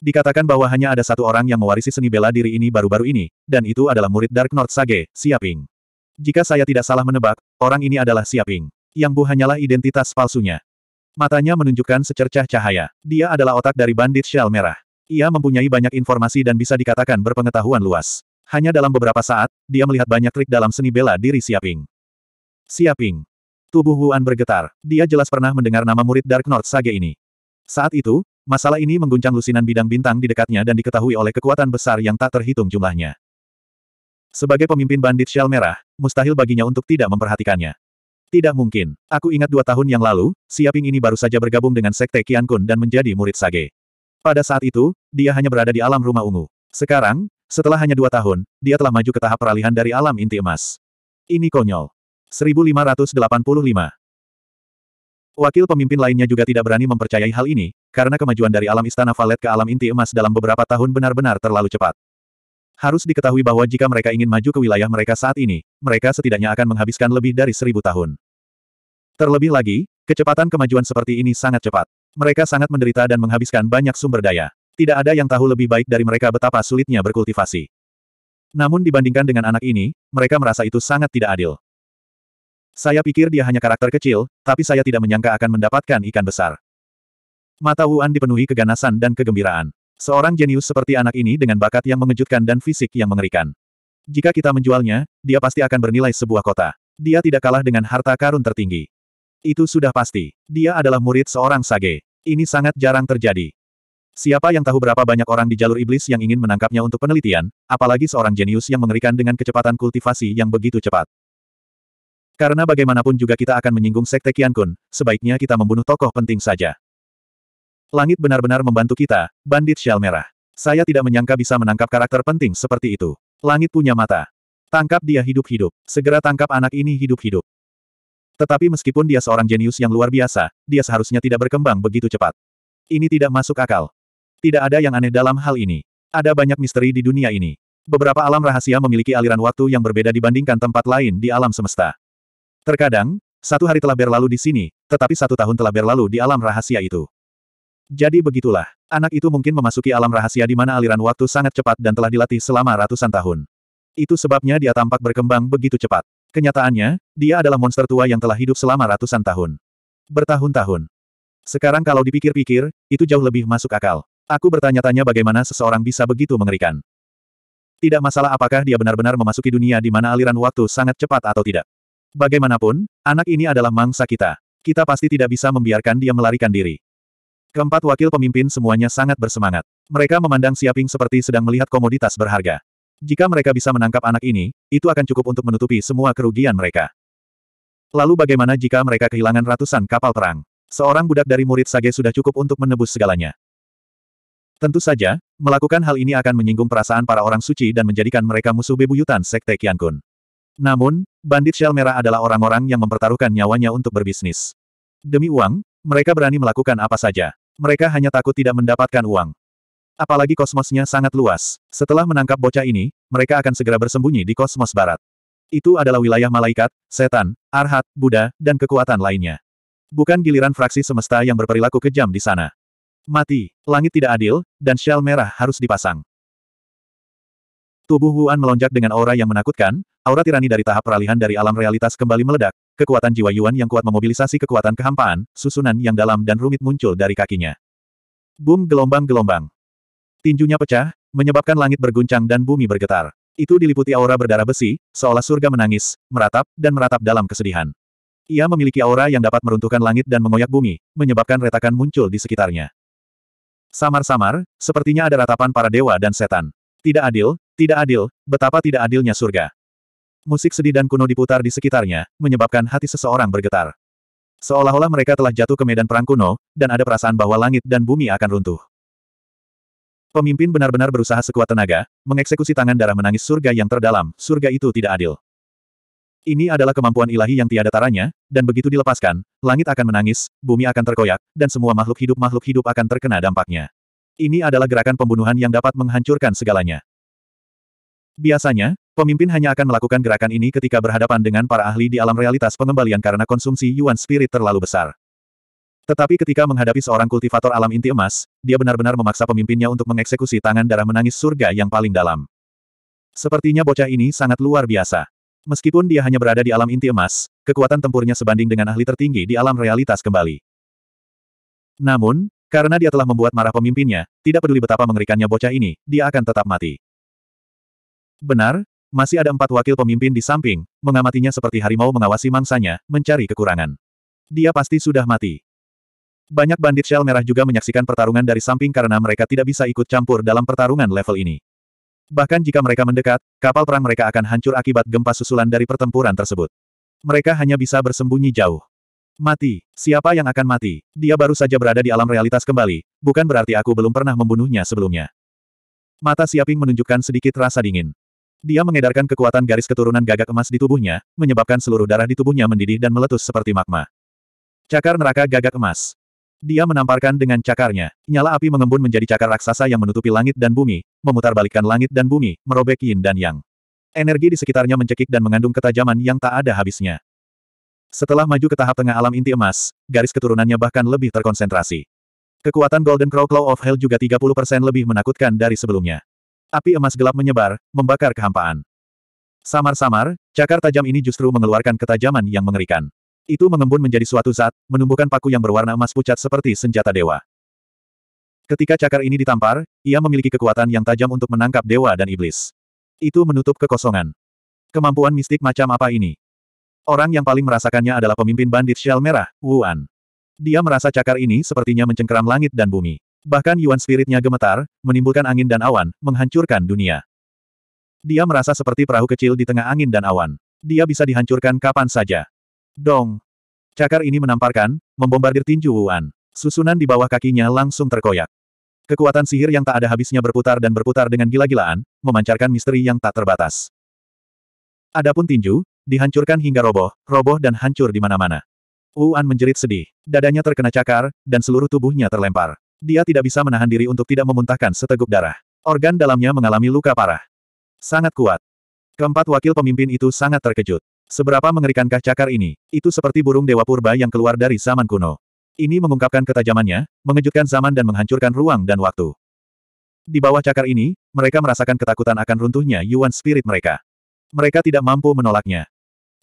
Dikatakan bahwa hanya ada satu orang yang mewarisi seni bela diri ini baru-baru ini, dan itu adalah murid Dark North Sage, Siaping. Jika saya tidak salah menebak, orang ini adalah Siaping. Yang Bu hanyalah identitas palsunya. Matanya menunjukkan secercah cahaya. Dia adalah otak dari bandit shell merah. Ia mempunyai banyak informasi dan bisa dikatakan berpengetahuan luas. Hanya dalam beberapa saat, dia melihat banyak trik dalam seni bela diri Siaping. Siaping. Tubuh Wuan bergetar. Dia jelas pernah mendengar nama murid Dark North Sage ini. Saat itu, masalah ini mengguncang lusinan bidang bintang di dekatnya dan diketahui oleh kekuatan besar yang tak terhitung jumlahnya. Sebagai pemimpin bandit Shell Merah, mustahil baginya untuk tidak memperhatikannya. Tidak mungkin. Aku ingat dua tahun yang lalu, Siaping ini baru saja bergabung dengan Sekte Qian Kun dan menjadi murid Sage. Pada saat itu, dia hanya berada di alam rumah ungu. Sekarang, setelah hanya dua tahun, dia telah maju ke tahap peralihan dari alam inti emas. Ini konyol. 1585. Wakil pemimpin lainnya juga tidak berani mempercayai hal ini, karena kemajuan dari alam istana Valet ke alam inti emas dalam beberapa tahun benar-benar terlalu cepat. Harus diketahui bahwa jika mereka ingin maju ke wilayah mereka saat ini, mereka setidaknya akan menghabiskan lebih dari seribu tahun. Terlebih lagi, kecepatan kemajuan seperti ini sangat cepat. Mereka sangat menderita dan menghabiskan banyak sumber daya. Tidak ada yang tahu lebih baik dari mereka betapa sulitnya berkultivasi. Namun dibandingkan dengan anak ini, mereka merasa itu sangat tidak adil. Saya pikir dia hanya karakter kecil, tapi saya tidak menyangka akan mendapatkan ikan besar. Mata Wuan dipenuhi keganasan dan kegembiraan. Seorang jenius seperti anak ini dengan bakat yang mengejutkan dan fisik yang mengerikan. Jika kita menjualnya, dia pasti akan bernilai sebuah kota. Dia tidak kalah dengan harta karun tertinggi. Itu sudah pasti. Dia adalah murid seorang sage. Ini sangat jarang terjadi. Siapa yang tahu berapa banyak orang di jalur iblis yang ingin menangkapnya untuk penelitian, apalagi seorang jenius yang mengerikan dengan kecepatan kultivasi yang begitu cepat. Karena bagaimanapun juga kita akan menyinggung Sekte Kian Kun, sebaiknya kita membunuh tokoh penting saja. Langit benar-benar membantu kita, Bandit Shell Merah. Saya tidak menyangka bisa menangkap karakter penting seperti itu. Langit punya mata. Tangkap dia hidup-hidup. Segera tangkap anak ini hidup-hidup. Tetapi meskipun dia seorang jenius yang luar biasa, dia seharusnya tidak berkembang begitu cepat. Ini tidak masuk akal. Tidak ada yang aneh dalam hal ini. Ada banyak misteri di dunia ini. Beberapa alam rahasia memiliki aliran waktu yang berbeda dibandingkan tempat lain di alam semesta. Terkadang, satu hari telah berlalu di sini, tetapi satu tahun telah berlalu di alam rahasia itu. Jadi begitulah, anak itu mungkin memasuki alam rahasia di mana aliran waktu sangat cepat dan telah dilatih selama ratusan tahun. Itu sebabnya dia tampak berkembang begitu cepat. Kenyataannya, dia adalah monster tua yang telah hidup selama ratusan tahun. Bertahun-tahun. Sekarang kalau dipikir-pikir, itu jauh lebih masuk akal. Aku bertanya-tanya bagaimana seseorang bisa begitu mengerikan. Tidak masalah apakah dia benar-benar memasuki dunia di mana aliran waktu sangat cepat atau tidak. Bagaimanapun, anak ini adalah mangsa kita. Kita pasti tidak bisa membiarkan dia melarikan diri. Keempat wakil pemimpin semuanya sangat bersemangat. Mereka memandang Siaping seperti sedang melihat komoditas berharga. Jika mereka bisa menangkap anak ini, itu akan cukup untuk menutupi semua kerugian mereka. Lalu bagaimana jika mereka kehilangan ratusan kapal perang? Seorang budak dari murid Sage sudah cukup untuk menebus segalanya. Tentu saja, melakukan hal ini akan menyinggung perasaan para orang suci dan menjadikan mereka musuh bebuyutan Sekte Qiankun. Namun, bandit shell merah adalah orang-orang yang mempertaruhkan nyawanya untuk berbisnis. Demi uang, mereka berani melakukan apa saja. Mereka hanya takut tidak mendapatkan uang. Apalagi kosmosnya sangat luas. Setelah menangkap bocah ini, mereka akan segera bersembunyi di kosmos barat. Itu adalah wilayah malaikat, setan, arhat, Buddha, dan kekuatan lainnya. Bukan giliran fraksi semesta yang berperilaku kejam di sana. Mati, langit tidak adil, dan shell merah harus dipasang. Tubuh Wuan melonjak dengan aura yang menakutkan, Aura tirani dari tahap peralihan dari alam realitas kembali meledak, kekuatan jiwa Yuan yang kuat memobilisasi kekuatan kehampaan, susunan yang dalam dan rumit muncul dari kakinya. Boom gelombang-gelombang. Tinjunya pecah, menyebabkan langit berguncang dan bumi bergetar. Itu diliputi aura berdarah besi, seolah surga menangis, meratap, dan meratap dalam kesedihan. Ia memiliki aura yang dapat meruntuhkan langit dan mengoyak bumi, menyebabkan retakan muncul di sekitarnya. Samar-samar, sepertinya ada ratapan para dewa dan setan. Tidak adil, tidak adil, betapa tidak adilnya surga. Musik sedih dan kuno diputar di sekitarnya, menyebabkan hati seseorang bergetar. Seolah-olah mereka telah jatuh ke medan perang kuno, dan ada perasaan bahwa langit dan bumi akan runtuh. Pemimpin benar-benar berusaha sekuat tenaga, mengeksekusi tangan darah menangis surga yang terdalam, surga itu tidak adil. Ini adalah kemampuan ilahi yang tiada taranya, dan begitu dilepaskan, langit akan menangis, bumi akan terkoyak, dan semua makhluk hidup-makhluk hidup akan terkena dampaknya. Ini adalah gerakan pembunuhan yang dapat menghancurkan segalanya. Biasanya, Pemimpin hanya akan melakukan gerakan ini ketika berhadapan dengan para ahli di alam realitas pengembalian karena konsumsi Yuan Spirit terlalu besar. Tetapi ketika menghadapi seorang kultivator alam inti emas, dia benar-benar memaksa pemimpinnya untuk mengeksekusi tangan darah menangis surga yang paling dalam. Sepertinya bocah ini sangat luar biasa. Meskipun dia hanya berada di alam inti emas, kekuatan tempurnya sebanding dengan ahli tertinggi di alam realitas kembali. Namun, karena dia telah membuat marah pemimpinnya, tidak peduli betapa mengerikannya bocah ini, dia akan tetap mati. Benar, masih ada empat wakil pemimpin di samping, mengamatinya seperti harimau mengawasi mangsanya, mencari kekurangan. Dia pasti sudah mati. Banyak bandit shell merah juga menyaksikan pertarungan dari samping karena mereka tidak bisa ikut campur dalam pertarungan level ini. Bahkan jika mereka mendekat, kapal perang mereka akan hancur akibat gempa susulan dari pertempuran tersebut. Mereka hanya bisa bersembunyi jauh. Mati. Siapa yang akan mati? Dia baru saja berada di alam realitas kembali, bukan berarti aku belum pernah membunuhnya sebelumnya. Mata Siaping menunjukkan sedikit rasa dingin. Dia mengedarkan kekuatan garis keturunan gagak emas di tubuhnya, menyebabkan seluruh darah di tubuhnya mendidih dan meletus seperti magma. Cakar neraka gagak emas. Dia menamparkan dengan cakarnya. Nyala api mengembun menjadi cakar raksasa yang menutupi langit dan bumi, memutarbalikkan langit dan bumi, merobek yin dan yang. Energi di sekitarnya mencekik dan mengandung ketajaman yang tak ada habisnya. Setelah maju ke tahap tengah alam inti emas, garis keturunannya bahkan lebih terkonsentrasi. Kekuatan Golden Crow Claw of Hell juga 30% lebih menakutkan dari sebelumnya. Api emas gelap menyebar, membakar kehampaan. Samar-samar, cakar tajam ini justru mengeluarkan ketajaman yang mengerikan. Itu mengembun menjadi suatu zat, menumbuhkan paku yang berwarna emas pucat seperti senjata dewa. Ketika cakar ini ditampar, ia memiliki kekuatan yang tajam untuk menangkap dewa dan iblis. Itu menutup kekosongan. Kemampuan mistik macam apa ini? Orang yang paling merasakannya adalah pemimpin bandit Shell Merah, Wuan. Dia merasa cakar ini sepertinya mencengkeram langit dan bumi. Bahkan Yuan spiritnya gemetar, menimbulkan angin dan awan, menghancurkan dunia. Dia merasa seperti perahu kecil di tengah angin dan awan. Dia bisa dihancurkan kapan saja. Dong! Cakar ini menamparkan, membombardir tinju Wuan. Susunan di bawah kakinya langsung terkoyak. Kekuatan sihir yang tak ada habisnya berputar dan berputar dengan gila-gilaan, memancarkan misteri yang tak terbatas. Adapun tinju, dihancurkan hingga roboh, roboh dan hancur di mana-mana. Wuan menjerit sedih, dadanya terkena cakar, dan seluruh tubuhnya terlempar. Dia tidak bisa menahan diri untuk tidak memuntahkan seteguk darah. Organ dalamnya mengalami luka parah. Sangat kuat. Keempat wakil pemimpin itu sangat terkejut. Seberapa mengerikankah cakar ini? Itu seperti burung dewa purba yang keluar dari zaman kuno. Ini mengungkapkan ketajamannya, mengejutkan zaman dan menghancurkan ruang dan waktu. Di bawah cakar ini, mereka merasakan ketakutan akan runtuhnya Yuan Spirit mereka. Mereka tidak mampu menolaknya.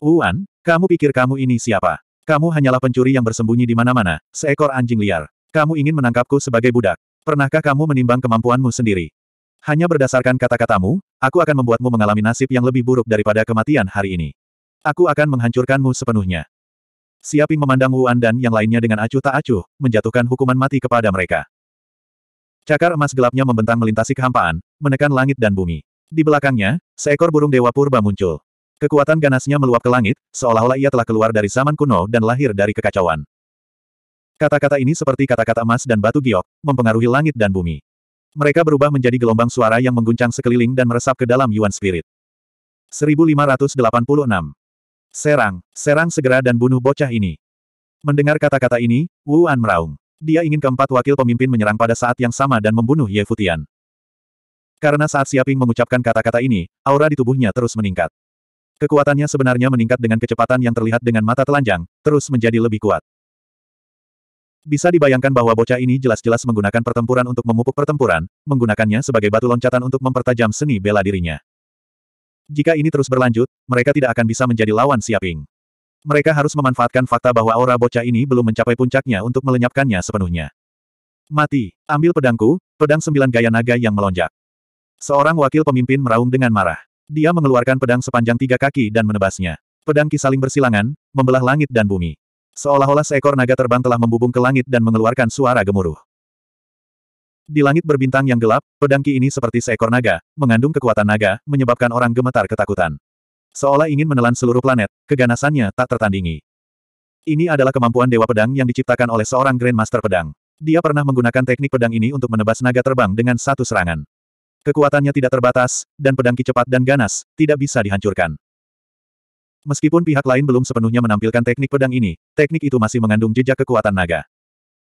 Wuan, kamu pikir kamu ini siapa? Kamu hanyalah pencuri yang bersembunyi di mana-mana, seekor anjing liar. Kamu ingin menangkapku sebagai budak. Pernahkah kamu menimbang kemampuanmu sendiri? Hanya berdasarkan kata-katamu, aku akan membuatmu mengalami nasib yang lebih buruk daripada kematian hari ini. Aku akan menghancurkanmu sepenuhnya. Siaping memandang Wuan dan yang lainnya dengan acuh tak acuh, menjatuhkan hukuman mati kepada mereka. Cakar emas gelapnya membentang melintasi kehampaan, menekan langit dan bumi. Di belakangnya, seekor burung dewa purba muncul. Kekuatan ganasnya meluap ke langit, seolah-olah ia telah keluar dari zaman kuno dan lahir dari kekacauan. Kata-kata ini seperti kata-kata emas dan batu giok, mempengaruhi langit dan bumi. Mereka berubah menjadi gelombang suara yang mengguncang sekeliling dan meresap ke dalam Yuan Spirit. 1586. Serang, serang segera dan bunuh bocah ini. Mendengar kata-kata ini, Wu An meraung. Dia ingin keempat wakil pemimpin menyerang pada saat yang sama dan membunuh Ye Futian. Karena saat Siaping mengucapkan kata-kata ini, aura di tubuhnya terus meningkat. Kekuatannya sebenarnya meningkat dengan kecepatan yang terlihat dengan mata telanjang, terus menjadi lebih kuat. Bisa dibayangkan bahwa bocah ini jelas-jelas menggunakan pertempuran untuk memupuk pertempuran, menggunakannya sebagai batu loncatan untuk mempertajam seni bela dirinya. Jika ini terus berlanjut, mereka tidak akan bisa menjadi lawan Siaping. Mereka harus memanfaatkan fakta bahwa aura bocah ini belum mencapai puncaknya untuk melenyapkannya sepenuhnya. Mati, ambil pedangku, pedang sembilan gaya naga yang melonjak. Seorang wakil pemimpin meraung dengan marah. Dia mengeluarkan pedang sepanjang tiga kaki dan menebasnya. Pedang kisaling bersilangan, membelah langit dan bumi. Seolah-olah seekor naga terbang telah membubung ke langit dan mengeluarkan suara gemuruh. Di langit berbintang yang gelap, pedangki ini seperti seekor naga, mengandung kekuatan naga, menyebabkan orang gemetar ketakutan. Seolah ingin menelan seluruh planet, keganasannya tak tertandingi. Ini adalah kemampuan Dewa Pedang yang diciptakan oleh seorang Grandmaster Pedang. Dia pernah menggunakan teknik pedang ini untuk menebas naga terbang dengan satu serangan. Kekuatannya tidak terbatas, dan pedangki cepat dan ganas, tidak bisa dihancurkan. Meskipun pihak lain belum sepenuhnya menampilkan teknik pedang ini, teknik itu masih mengandung jejak kekuatan naga.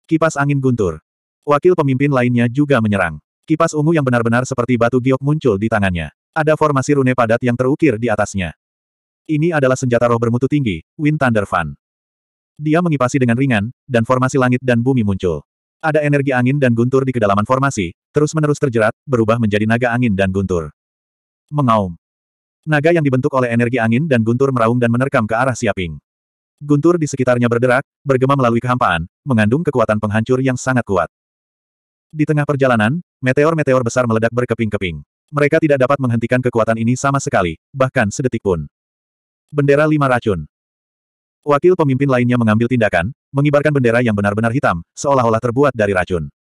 Kipas angin guntur. Wakil pemimpin lainnya juga menyerang. Kipas ungu yang benar-benar seperti batu giok muncul di tangannya. Ada formasi rune padat yang terukir di atasnya. Ini adalah senjata roh bermutu tinggi, Wind Thunder Fan. Dia mengipasi dengan ringan, dan formasi langit dan bumi muncul. Ada energi angin dan guntur di kedalaman formasi, terus-menerus terjerat, berubah menjadi naga angin dan guntur. Mengaum. Naga yang dibentuk oleh energi angin dan guntur meraung dan menerkam ke arah Siaping. Guntur di sekitarnya berderak, bergema melalui kehampaan, mengandung kekuatan penghancur yang sangat kuat. Di tengah perjalanan, meteor-meteor besar meledak berkeping-keping. Mereka tidak dapat menghentikan kekuatan ini sama sekali, bahkan sedetik pun. Bendera Lima Racun Wakil pemimpin lainnya mengambil tindakan, mengibarkan bendera yang benar-benar hitam, seolah-olah terbuat dari racun.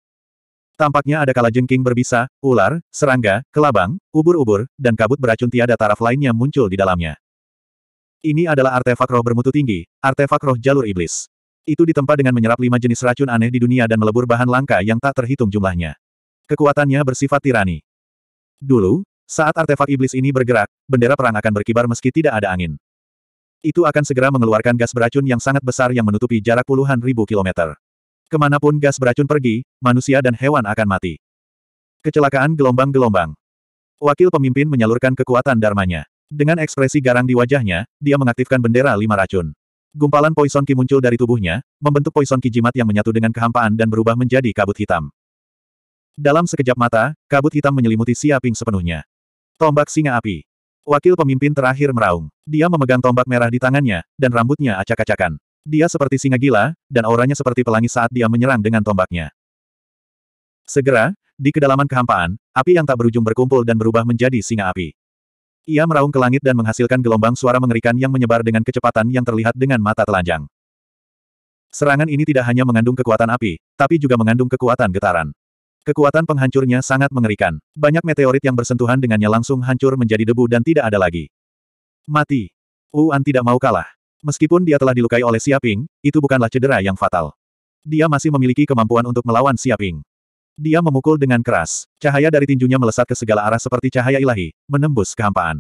Tampaknya ada kalajengking berbisa, ular, serangga, kelabang, ubur-ubur, dan kabut beracun tiada taraf lainnya muncul di dalamnya. Ini adalah artefak roh bermutu tinggi, artefak roh jalur iblis. Itu ditempa dengan menyerap lima jenis racun aneh di dunia dan melebur bahan langka yang tak terhitung jumlahnya. Kekuatannya bersifat tirani. Dulu, saat artefak iblis ini bergerak, bendera perang akan berkibar meski tidak ada angin. Itu akan segera mengeluarkan gas beracun yang sangat besar yang menutupi jarak puluhan ribu kilometer. Kemanapun gas beracun pergi, manusia dan hewan akan mati. Kecelakaan gelombang-gelombang. Wakil pemimpin menyalurkan kekuatan darmanya. Dengan ekspresi garang di wajahnya, dia mengaktifkan bendera lima racun. Gumpalan poison ki muncul dari tubuhnya, membentuk poison ki jimat yang menyatu dengan kehampaan dan berubah menjadi kabut hitam. Dalam sekejap mata, kabut hitam menyelimuti siaping Ping sepenuhnya. Tombak singa api. Wakil pemimpin terakhir meraung. Dia memegang tombak merah di tangannya, dan rambutnya acak-acakan. Dia seperti singa gila, dan auranya seperti pelangi saat dia menyerang dengan tombaknya. Segera, di kedalaman kehampaan, api yang tak berujung berkumpul dan berubah menjadi singa api. Ia meraung ke langit dan menghasilkan gelombang suara mengerikan yang menyebar dengan kecepatan yang terlihat dengan mata telanjang. Serangan ini tidak hanya mengandung kekuatan api, tapi juga mengandung kekuatan getaran. Kekuatan penghancurnya sangat mengerikan. Banyak meteorit yang bersentuhan dengannya langsung hancur menjadi debu dan tidak ada lagi. Mati. Uan tidak mau kalah. Meskipun dia telah dilukai oleh Siaping, itu bukanlah cedera yang fatal. Dia masih memiliki kemampuan untuk melawan Siaping. Dia memukul dengan keras. Cahaya dari tinjunya melesat ke segala arah seperti cahaya ilahi, menembus kehampaan.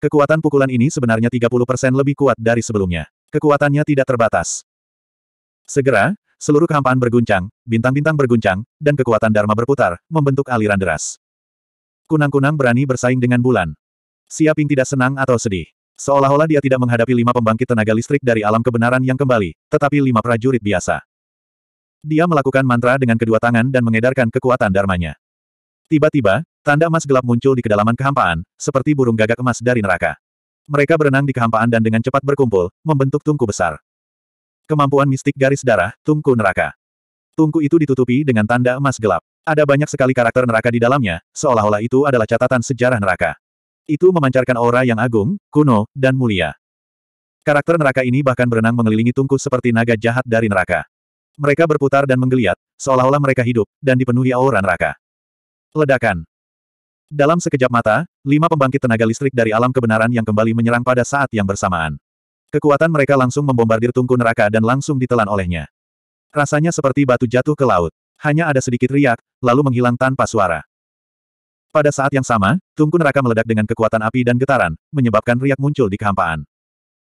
Kekuatan pukulan ini sebenarnya 30% lebih kuat dari sebelumnya. Kekuatannya tidak terbatas. Segera, seluruh kehampaan berguncang, bintang-bintang berguncang, dan kekuatan Dharma berputar, membentuk aliran deras. Kunang-kunang berani bersaing dengan bulan. Siaping tidak senang atau sedih. Seolah-olah dia tidak menghadapi lima pembangkit tenaga listrik dari alam kebenaran yang kembali, tetapi lima prajurit biasa. Dia melakukan mantra dengan kedua tangan dan mengedarkan kekuatan darmanya. Tiba-tiba, tanda emas gelap muncul di kedalaman kehampaan, seperti burung gagak emas dari neraka. Mereka berenang di kehampaan dan dengan cepat berkumpul, membentuk tungku besar. Kemampuan mistik garis darah, tungku neraka. Tungku itu ditutupi dengan tanda emas gelap. Ada banyak sekali karakter neraka di dalamnya, seolah-olah itu adalah catatan sejarah neraka. Itu memancarkan aura yang agung, kuno, dan mulia. Karakter neraka ini bahkan berenang mengelilingi tungku seperti naga jahat dari neraka. Mereka berputar dan menggeliat, seolah-olah mereka hidup, dan dipenuhi aura neraka. Ledakan. Dalam sekejap mata, lima pembangkit tenaga listrik dari alam kebenaran yang kembali menyerang pada saat yang bersamaan. Kekuatan mereka langsung membombardir tungku neraka dan langsung ditelan olehnya. Rasanya seperti batu jatuh ke laut. Hanya ada sedikit riak, lalu menghilang tanpa suara. Pada saat yang sama, tungku neraka meledak dengan kekuatan api dan getaran, menyebabkan riak muncul di kehampaan.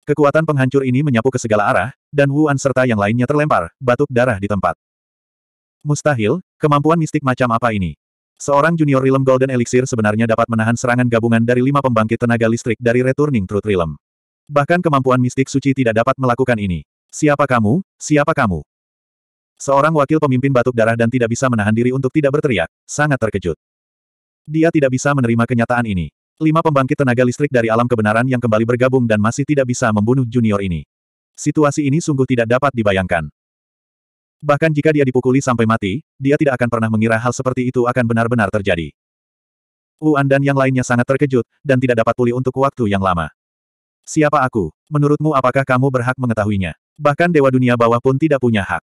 Kekuatan penghancur ini menyapu ke segala arah, dan Wuan serta yang lainnya terlempar, batuk darah di tempat. Mustahil, kemampuan mistik macam apa ini? Seorang junior Realm Golden Elixir sebenarnya dapat menahan serangan gabungan dari lima pembangkit tenaga listrik dari Returning Truth Realm. Bahkan kemampuan mistik suci tidak dapat melakukan ini. Siapa kamu? Siapa kamu? Seorang wakil pemimpin batuk darah dan tidak bisa menahan diri untuk tidak berteriak, sangat terkejut. Dia tidak bisa menerima kenyataan ini. Lima pembangkit tenaga listrik dari alam kebenaran yang kembali bergabung dan masih tidak bisa membunuh junior ini. Situasi ini sungguh tidak dapat dibayangkan. Bahkan jika dia dipukuli sampai mati, dia tidak akan pernah mengira hal seperti itu akan benar-benar terjadi. Uan dan yang lainnya sangat terkejut, dan tidak dapat pulih untuk waktu yang lama. Siapa aku? Menurutmu apakah kamu berhak mengetahuinya? Bahkan Dewa Dunia Bawah pun tidak punya hak.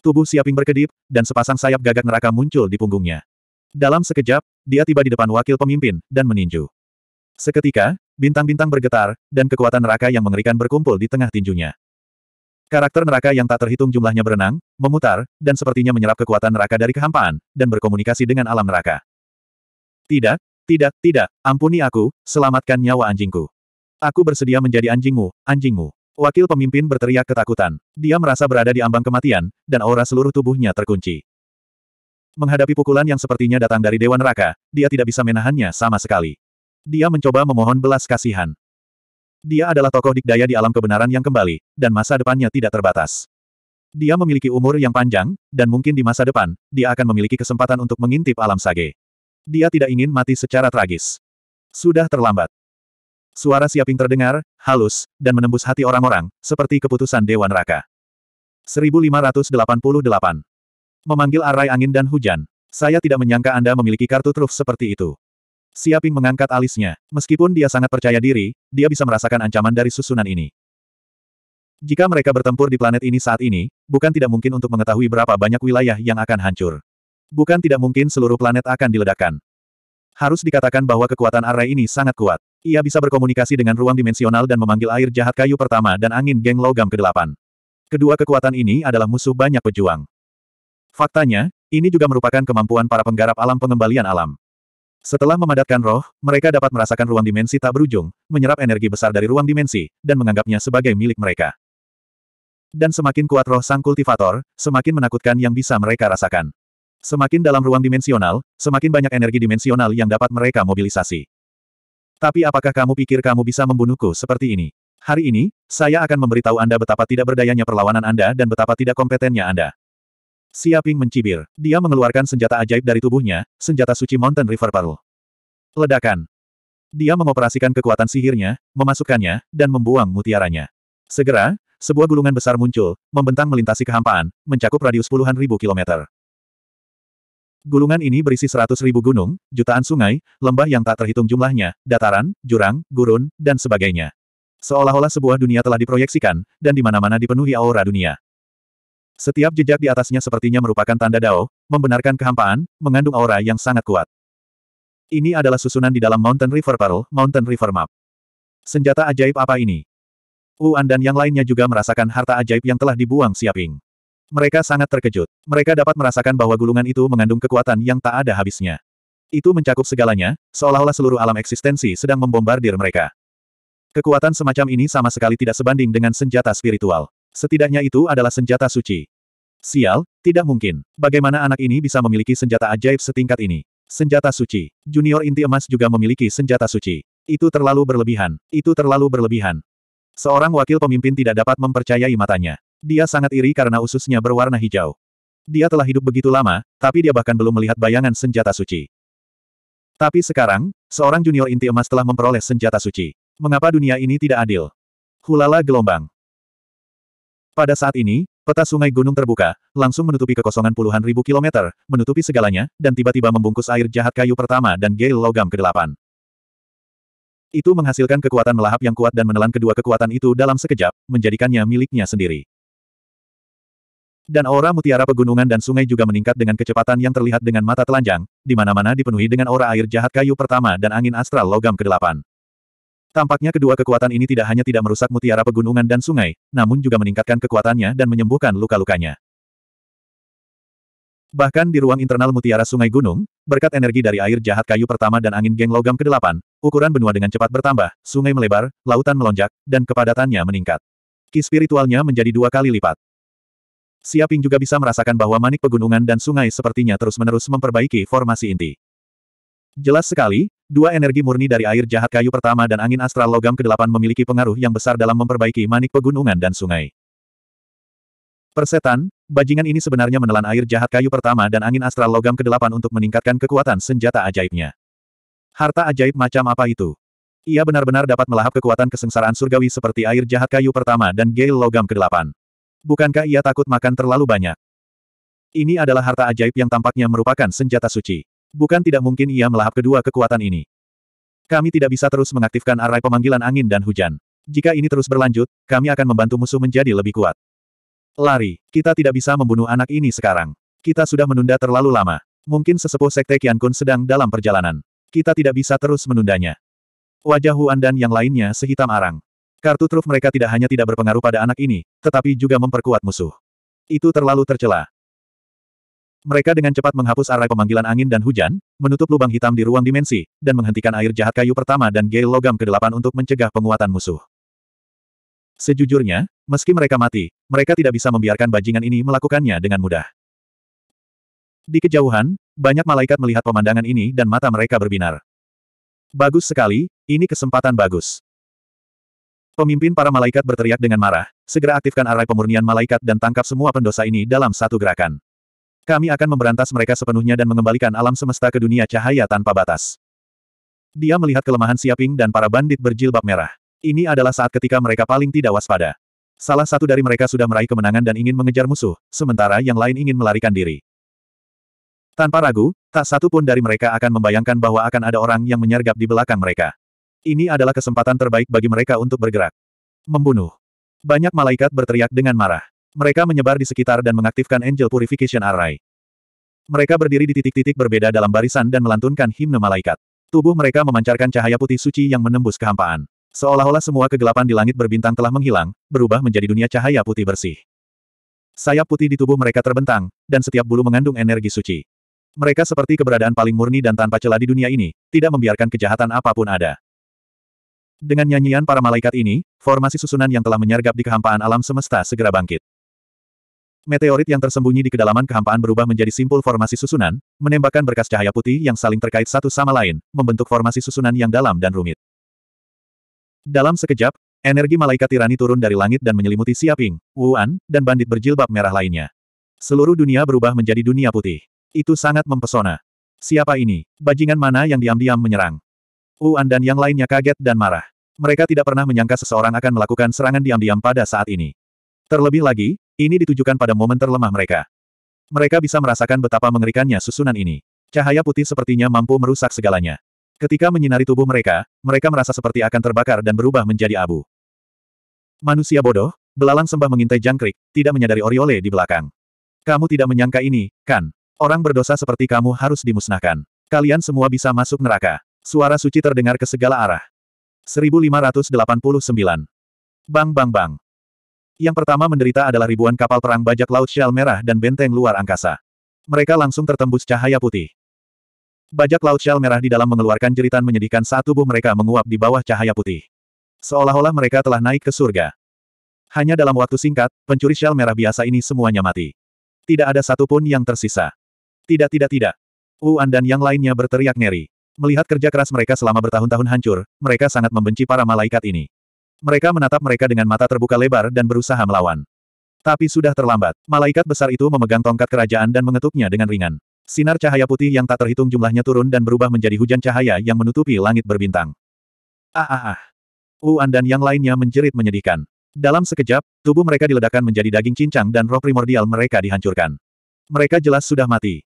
Tubuh Siaping berkedip, dan sepasang sayap gagak neraka muncul di punggungnya. Dalam sekejap, dia tiba di depan wakil pemimpin, dan meninju. Seketika, bintang-bintang bergetar, dan kekuatan neraka yang mengerikan berkumpul di tengah tinjunya. Karakter neraka yang tak terhitung jumlahnya berenang, memutar, dan sepertinya menyerap kekuatan neraka dari kehampaan, dan berkomunikasi dengan alam neraka. Tidak, tidak, tidak, ampuni aku, selamatkan nyawa anjingku. Aku bersedia menjadi anjingmu, anjingmu. Wakil pemimpin berteriak ketakutan. Dia merasa berada di ambang kematian, dan aura seluruh tubuhnya terkunci. Menghadapi pukulan yang sepertinya datang dari Dewan Raka, dia tidak bisa menahannya sama sekali. Dia mencoba memohon belas kasihan. Dia adalah tokoh dikdaya di alam kebenaran yang kembali, dan masa depannya tidak terbatas. Dia memiliki umur yang panjang, dan mungkin di masa depan, dia akan memiliki kesempatan untuk mengintip alam sage. Dia tidak ingin mati secara tragis. Sudah terlambat. Suara siaping terdengar, halus, dan menembus hati orang-orang, seperti keputusan Dewa Neraka. 1588 Memanggil arai angin dan hujan. Saya tidak menyangka Anda memiliki kartu truf seperti itu. Siaping mengangkat alisnya. Meskipun dia sangat percaya diri, dia bisa merasakan ancaman dari susunan ini. Jika mereka bertempur di planet ini saat ini, bukan tidak mungkin untuk mengetahui berapa banyak wilayah yang akan hancur. Bukan tidak mungkin seluruh planet akan diledakkan. Harus dikatakan bahwa kekuatan array ini sangat kuat. Ia bisa berkomunikasi dengan ruang dimensional dan memanggil air jahat kayu pertama dan angin geng logam ke-8. Kedua kekuatan ini adalah musuh banyak pejuang. Faktanya, ini juga merupakan kemampuan para penggarap alam pengembalian alam. Setelah memadatkan roh, mereka dapat merasakan ruang dimensi tak berujung, menyerap energi besar dari ruang dimensi, dan menganggapnya sebagai milik mereka. Dan semakin kuat roh sang kultivator, semakin menakutkan yang bisa mereka rasakan. Semakin dalam ruang dimensional, semakin banyak energi dimensional yang dapat mereka mobilisasi. Tapi apakah kamu pikir kamu bisa membunuhku seperti ini? Hari ini, saya akan memberitahu Anda betapa tidak berdayanya perlawanan Anda dan betapa tidak kompetennya Anda. Siaping mencibir. Dia mengeluarkan senjata ajaib dari tubuhnya, senjata suci Mountain River Pearl. Ledakan. Dia mengoperasikan kekuatan sihirnya, memasukkannya, dan membuang mutiaranya. Segera, sebuah gulungan besar muncul, membentang melintasi kehampaan, mencakup radius puluhan ribu kilometer. Gulungan ini berisi seratus ribu gunung, jutaan sungai, lembah yang tak terhitung jumlahnya, dataran, jurang, gurun, dan sebagainya. Seolah-olah sebuah dunia telah diproyeksikan, dan di mana-mana dipenuhi aura dunia. Setiap jejak di atasnya sepertinya merupakan tanda Dao, membenarkan kehampaan, mengandung aura yang sangat kuat. Ini adalah susunan di dalam Mountain River Pearl, Mountain River Map. Senjata ajaib apa ini? An dan yang lainnya juga merasakan harta ajaib yang telah dibuang Siaping. Mereka sangat terkejut. Mereka dapat merasakan bahwa gulungan itu mengandung kekuatan yang tak ada habisnya. Itu mencakup segalanya, seolah-olah seluruh alam eksistensi sedang membombardir mereka. Kekuatan semacam ini sama sekali tidak sebanding dengan senjata spiritual. Setidaknya itu adalah senjata suci. Sial, tidak mungkin. Bagaimana anak ini bisa memiliki senjata ajaib setingkat ini? Senjata suci. Junior inti emas juga memiliki senjata suci. Itu terlalu berlebihan. Itu terlalu berlebihan. Seorang wakil pemimpin tidak dapat mempercayai matanya. Dia sangat iri karena ususnya berwarna hijau. Dia telah hidup begitu lama, tapi dia bahkan belum melihat bayangan senjata suci. Tapi sekarang, seorang junior inti emas telah memperoleh senjata suci. Mengapa dunia ini tidak adil? Hulala gelombang. Pada saat ini, Peta sungai gunung terbuka, langsung menutupi kekosongan puluhan ribu kilometer, menutupi segalanya, dan tiba-tiba membungkus air jahat kayu pertama dan Gale logam ke-8. Itu menghasilkan kekuatan melahap yang kuat dan menelan kedua kekuatan itu dalam sekejap, menjadikannya miliknya sendiri. Dan aura mutiara pegunungan dan sungai juga meningkat dengan kecepatan yang terlihat dengan mata telanjang, di mana-mana dipenuhi dengan aura air jahat kayu pertama dan angin astral logam ke-8. Tampaknya kedua kekuatan ini tidak hanya tidak merusak mutiara pegunungan dan sungai, namun juga meningkatkan kekuatannya dan menyembuhkan luka-lukanya. Bahkan di ruang internal mutiara sungai gunung, berkat energi dari air jahat kayu pertama dan angin geng logam ke-8, ukuran benua dengan cepat bertambah, sungai melebar, lautan melonjak, dan kepadatannya meningkat. Ki spiritualnya menjadi dua kali lipat. Siaping juga bisa merasakan bahwa manik pegunungan dan sungai sepertinya terus-menerus memperbaiki formasi inti. Jelas sekali, Dua energi murni dari air jahat kayu pertama dan angin astral logam ke-8 memiliki pengaruh yang besar dalam memperbaiki manik pegunungan dan sungai. Persetan, bajingan ini sebenarnya menelan air jahat kayu pertama dan angin astral logam ke-8 untuk meningkatkan kekuatan senjata ajaibnya. Harta ajaib macam apa itu? Ia benar-benar dapat melahap kekuatan kesengsaraan surgawi seperti air jahat kayu pertama dan gale logam ke-8. Bukankah ia takut makan terlalu banyak? Ini adalah harta ajaib yang tampaknya merupakan senjata suci. Bukan tidak mungkin ia melahap kedua kekuatan ini. Kami tidak bisa terus mengaktifkan arai pemanggilan angin dan hujan. Jika ini terus berlanjut, kami akan membantu musuh menjadi lebih kuat. Lari, kita tidak bisa membunuh anak ini sekarang. Kita sudah menunda terlalu lama. Mungkin sesepuh sekte Kian Kun sedang dalam perjalanan. Kita tidak bisa terus menundanya. Wajah Huan dan yang lainnya sehitam arang. Kartu truf mereka tidak hanya tidak berpengaruh pada anak ini, tetapi juga memperkuat musuh. Itu terlalu tercela. Mereka dengan cepat menghapus arai pemanggilan angin dan hujan, menutup lubang hitam di ruang dimensi, dan menghentikan air jahat kayu pertama dan gel logam ke-8 untuk mencegah penguatan musuh. Sejujurnya, meski mereka mati, mereka tidak bisa membiarkan bajingan ini melakukannya dengan mudah. Di kejauhan, banyak malaikat melihat pemandangan ini dan mata mereka berbinar. Bagus sekali, ini kesempatan bagus. Pemimpin para malaikat berteriak dengan marah, segera aktifkan arai pemurnian malaikat dan tangkap semua pendosa ini dalam satu gerakan. Kami akan memberantas mereka sepenuhnya dan mengembalikan alam semesta ke dunia cahaya tanpa batas. Dia melihat kelemahan Siaping dan para bandit berjilbab merah. Ini adalah saat ketika mereka paling tidak waspada. Salah satu dari mereka sudah meraih kemenangan dan ingin mengejar musuh, sementara yang lain ingin melarikan diri. Tanpa ragu, tak satu pun dari mereka akan membayangkan bahwa akan ada orang yang menyergap di belakang mereka. Ini adalah kesempatan terbaik bagi mereka untuk bergerak. Membunuh. Banyak malaikat berteriak dengan marah. Mereka menyebar di sekitar dan mengaktifkan Angel Purification Array. Mereka berdiri di titik-titik berbeda dalam barisan dan melantunkan himne malaikat. Tubuh mereka memancarkan cahaya putih suci yang menembus kehampaan. Seolah-olah semua kegelapan di langit berbintang telah menghilang, berubah menjadi dunia cahaya putih bersih. Sayap putih di tubuh mereka terbentang, dan setiap bulu mengandung energi suci. Mereka seperti keberadaan paling murni dan tanpa celah di dunia ini, tidak membiarkan kejahatan apapun ada. Dengan nyanyian para malaikat ini, formasi susunan yang telah menyergap di kehampaan alam semesta segera bangkit. Meteorit yang tersembunyi di kedalaman kehampaan berubah menjadi simpul formasi susunan, menembakkan berkas cahaya putih yang saling terkait satu sama lain, membentuk formasi susunan yang dalam dan rumit. Dalam sekejap, energi malaikat tirani turun dari langit dan menyelimuti Siaping, Wuan, dan bandit berjilbab merah lainnya. Seluruh dunia berubah menjadi dunia putih. Itu sangat mempesona. Siapa ini? Bajingan mana yang diam-diam menyerang? Wuan dan yang lainnya kaget dan marah. Mereka tidak pernah menyangka seseorang akan melakukan serangan diam-diam pada saat ini. Terlebih lagi, ini ditujukan pada momen terlemah mereka. Mereka bisa merasakan betapa mengerikannya susunan ini. Cahaya putih sepertinya mampu merusak segalanya. Ketika menyinari tubuh mereka, mereka merasa seperti akan terbakar dan berubah menjadi abu. Manusia bodoh, belalang sembah mengintai jangkrik, tidak menyadari Oriole di belakang. Kamu tidak menyangka ini, kan? Orang berdosa seperti kamu harus dimusnahkan. Kalian semua bisa masuk neraka. Suara suci terdengar ke segala arah. 1589. Bang bang bang. Yang pertama menderita adalah ribuan kapal perang bajak laut Shell Merah dan benteng luar angkasa. Mereka langsung tertembus cahaya putih. Bajak laut Shell Merah di dalam mengeluarkan jeritan menyedihkan saat tubuh mereka menguap di bawah cahaya putih. Seolah-olah mereka telah naik ke surga. Hanya dalam waktu singkat, pencuri Shell Merah biasa ini semuanya mati. Tidak ada satupun yang tersisa. Tidak tidak tidak. Wuan dan yang lainnya berteriak ngeri. Melihat kerja keras mereka selama bertahun-tahun hancur, mereka sangat membenci para malaikat ini. Mereka menatap mereka dengan mata terbuka lebar dan berusaha melawan. Tapi sudah terlambat. Malaikat besar itu memegang tongkat kerajaan dan mengetuknya dengan ringan. Sinar cahaya putih yang tak terhitung jumlahnya turun dan berubah menjadi hujan cahaya yang menutupi langit berbintang. Ah ah ah. Uan dan yang lainnya menjerit menyedihkan. Dalam sekejap, tubuh mereka diledakkan menjadi daging cincang dan roh primordial mereka dihancurkan. Mereka jelas sudah mati.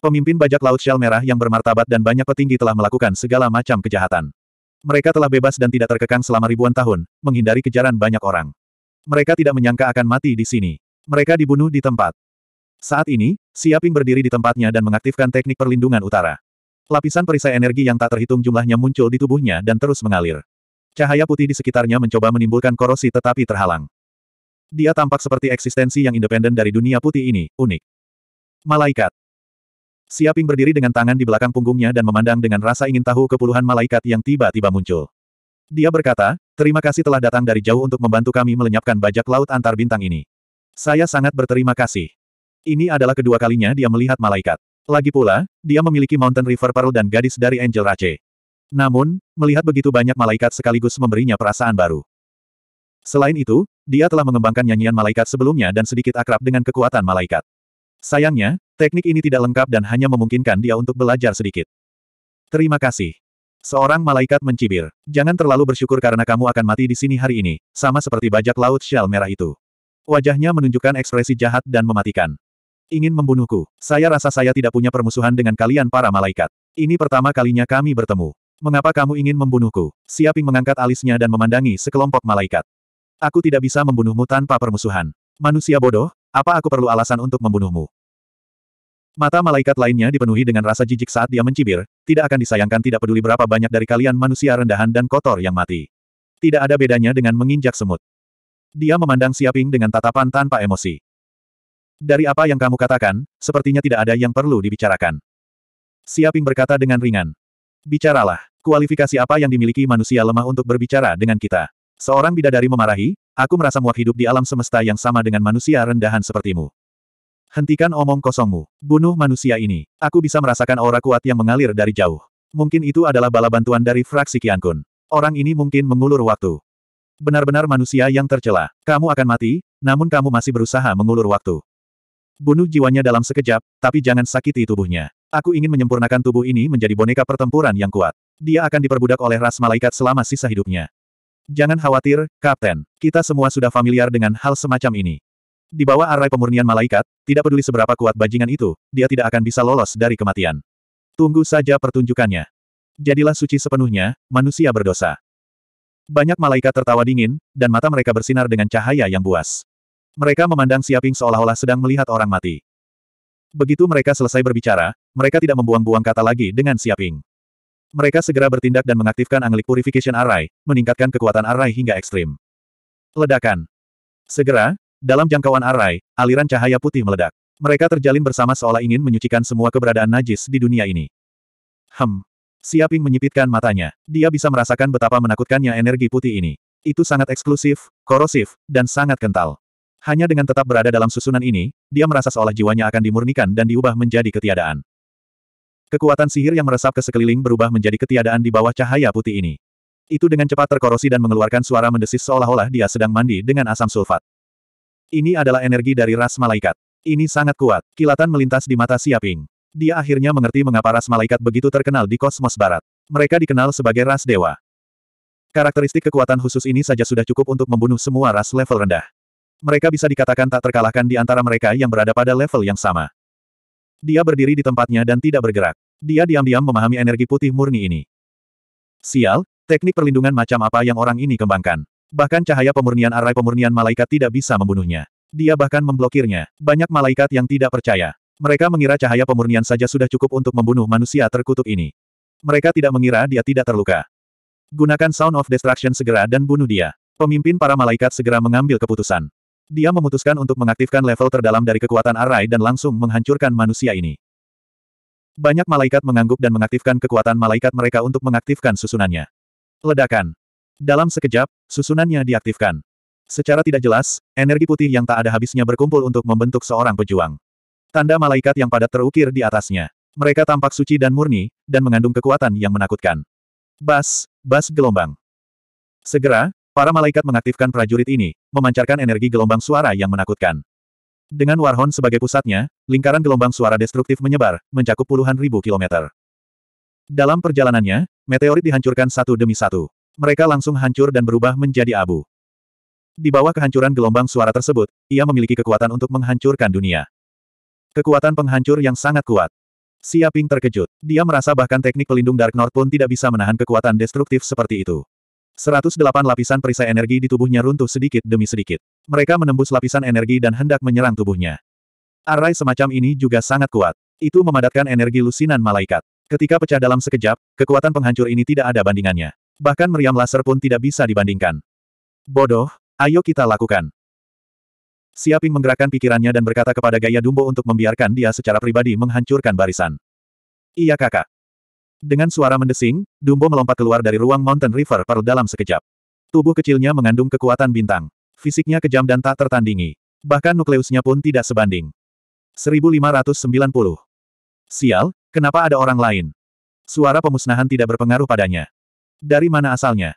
Pemimpin bajak laut Shell Merah yang bermartabat dan banyak petinggi telah melakukan segala macam kejahatan. Mereka telah bebas dan tidak terkekang selama ribuan tahun, menghindari kejaran banyak orang. Mereka tidak menyangka akan mati di sini. Mereka dibunuh di tempat. Saat ini, Siaping berdiri di tempatnya dan mengaktifkan teknik perlindungan utara. Lapisan perisai energi yang tak terhitung jumlahnya muncul di tubuhnya dan terus mengalir. Cahaya putih di sekitarnya mencoba menimbulkan korosi tetapi terhalang. Dia tampak seperti eksistensi yang independen dari dunia putih ini, unik. Malaikat. Siaping berdiri dengan tangan di belakang punggungnya dan memandang dengan rasa ingin tahu kepuluhan malaikat yang tiba-tiba muncul. Dia berkata, terima kasih telah datang dari jauh untuk membantu kami melenyapkan bajak laut antar bintang ini. Saya sangat berterima kasih. Ini adalah kedua kalinya dia melihat malaikat. Lagi pula, dia memiliki Mountain River Pearl dan gadis dari Angel Rache. Namun, melihat begitu banyak malaikat sekaligus memberinya perasaan baru. Selain itu, dia telah mengembangkan nyanyian malaikat sebelumnya dan sedikit akrab dengan kekuatan malaikat. Sayangnya, Teknik ini tidak lengkap dan hanya memungkinkan dia untuk belajar sedikit. Terima kasih. Seorang malaikat mencibir. Jangan terlalu bersyukur karena kamu akan mati di sini hari ini, sama seperti bajak laut shell merah itu. Wajahnya menunjukkan ekspresi jahat dan mematikan. Ingin membunuhku. Saya rasa saya tidak punya permusuhan dengan kalian para malaikat. Ini pertama kalinya kami bertemu. Mengapa kamu ingin membunuhku? Siaping mengangkat alisnya dan memandangi sekelompok malaikat. Aku tidak bisa membunuhmu tanpa permusuhan. Manusia bodoh, apa aku perlu alasan untuk membunuhmu? Mata malaikat lainnya dipenuhi dengan rasa jijik saat dia mencibir, tidak akan disayangkan tidak peduli berapa banyak dari kalian manusia rendahan dan kotor yang mati. Tidak ada bedanya dengan menginjak semut. Dia memandang Siaping dengan tatapan tanpa emosi. Dari apa yang kamu katakan, sepertinya tidak ada yang perlu dibicarakan. Siaping berkata dengan ringan. Bicaralah, kualifikasi apa yang dimiliki manusia lemah untuk berbicara dengan kita. Seorang bidadari memarahi, aku merasa muak hidup di alam semesta yang sama dengan manusia rendahan sepertimu. Hentikan omong kosongmu. Bunuh manusia ini. Aku bisa merasakan aura kuat yang mengalir dari jauh. Mungkin itu adalah bala bantuan dari fraksi Kiankun. Orang ini mungkin mengulur waktu. Benar-benar manusia yang tercela. Kamu akan mati, namun kamu masih berusaha mengulur waktu. Bunuh jiwanya dalam sekejap, tapi jangan sakiti tubuhnya. Aku ingin menyempurnakan tubuh ini menjadi boneka pertempuran yang kuat. Dia akan diperbudak oleh ras malaikat selama sisa hidupnya. Jangan khawatir, Kapten. Kita semua sudah familiar dengan hal semacam ini. Di bawah arai pemurnian malaikat, tidak peduli seberapa kuat bajingan itu, dia tidak akan bisa lolos dari kematian. Tunggu saja pertunjukannya. Jadilah suci sepenuhnya, manusia berdosa. Banyak malaikat tertawa dingin, dan mata mereka bersinar dengan cahaya yang buas. Mereka memandang Siaping seolah-olah sedang melihat orang mati. Begitu mereka selesai berbicara, mereka tidak membuang-buang kata lagi dengan Siaping. Mereka segera bertindak dan mengaktifkan Anglik Purification Array, meningkatkan kekuatan array hingga ekstrim. Ledakan. Segera, dalam jangkauan Arai, aliran cahaya putih meledak. Mereka terjalin bersama seolah ingin menyucikan semua keberadaan najis di dunia ini. Hem. Siaping menyipitkan matanya. Dia bisa merasakan betapa menakutkannya energi putih ini. Itu sangat eksklusif, korosif, dan sangat kental. Hanya dengan tetap berada dalam susunan ini, dia merasa seolah jiwanya akan dimurnikan dan diubah menjadi ketiadaan. Kekuatan sihir yang meresap ke sekeliling berubah menjadi ketiadaan di bawah cahaya putih ini. Itu dengan cepat terkorosi dan mengeluarkan suara mendesis seolah-olah dia sedang mandi dengan asam sulfat. Ini adalah energi dari ras malaikat. Ini sangat kuat. Kilatan melintas di mata Siaping. Dia akhirnya mengerti mengapa ras malaikat begitu terkenal di kosmos barat. Mereka dikenal sebagai ras dewa. Karakteristik kekuatan khusus ini saja sudah cukup untuk membunuh semua ras level rendah. Mereka bisa dikatakan tak terkalahkan di antara mereka yang berada pada level yang sama. Dia berdiri di tempatnya dan tidak bergerak. Dia diam-diam memahami energi putih murni ini. Sial, teknik perlindungan macam apa yang orang ini kembangkan. Bahkan cahaya pemurnian arai pemurnian malaikat tidak bisa membunuhnya. Dia bahkan memblokirnya. Banyak malaikat yang tidak percaya. Mereka mengira cahaya pemurnian saja sudah cukup untuk membunuh manusia terkutuk ini. Mereka tidak mengira dia tidak terluka. Gunakan Sound of Destruction segera dan bunuh dia. Pemimpin para malaikat segera mengambil keputusan. Dia memutuskan untuk mengaktifkan level terdalam dari kekuatan arai dan langsung menghancurkan manusia ini. Banyak malaikat mengangguk dan mengaktifkan kekuatan malaikat mereka untuk mengaktifkan susunannya. Ledakan. Dalam sekejap, susunannya diaktifkan. Secara tidak jelas, energi putih yang tak ada habisnya berkumpul untuk membentuk seorang pejuang. Tanda malaikat yang padat terukir di atasnya. Mereka tampak suci dan murni, dan mengandung kekuatan yang menakutkan. Bas, bas gelombang. Segera, para malaikat mengaktifkan prajurit ini, memancarkan energi gelombang suara yang menakutkan. Dengan Warhon sebagai pusatnya, lingkaran gelombang suara destruktif menyebar, mencakup puluhan ribu kilometer. Dalam perjalanannya, meteorit dihancurkan satu demi satu. Mereka langsung hancur dan berubah menjadi abu. Di bawah kehancuran gelombang suara tersebut, ia memiliki kekuatan untuk menghancurkan dunia. Kekuatan penghancur yang sangat kuat. Xia Ping terkejut. Dia merasa bahkan teknik pelindung Dark North pun tidak bisa menahan kekuatan destruktif seperti itu. 108 lapisan perisai energi di tubuhnya runtuh sedikit demi sedikit. Mereka menembus lapisan energi dan hendak menyerang tubuhnya. Arai semacam ini juga sangat kuat. Itu memadatkan energi lusinan malaikat. Ketika pecah dalam sekejap, kekuatan penghancur ini tidak ada bandingannya. Bahkan meriam laser pun tidak bisa dibandingkan. Bodoh, ayo kita lakukan. Siaping menggerakkan pikirannya dan berkata kepada Gaya Dumbo untuk membiarkan dia secara pribadi menghancurkan barisan. Iya kakak. Dengan suara mendesing, Dumbo melompat keluar dari ruang Mountain River Pearl dalam sekejap. Tubuh kecilnya mengandung kekuatan bintang. Fisiknya kejam dan tak tertandingi. Bahkan nukleusnya pun tidak sebanding. 1590. Sial, kenapa ada orang lain? Suara pemusnahan tidak berpengaruh padanya. Dari mana asalnya?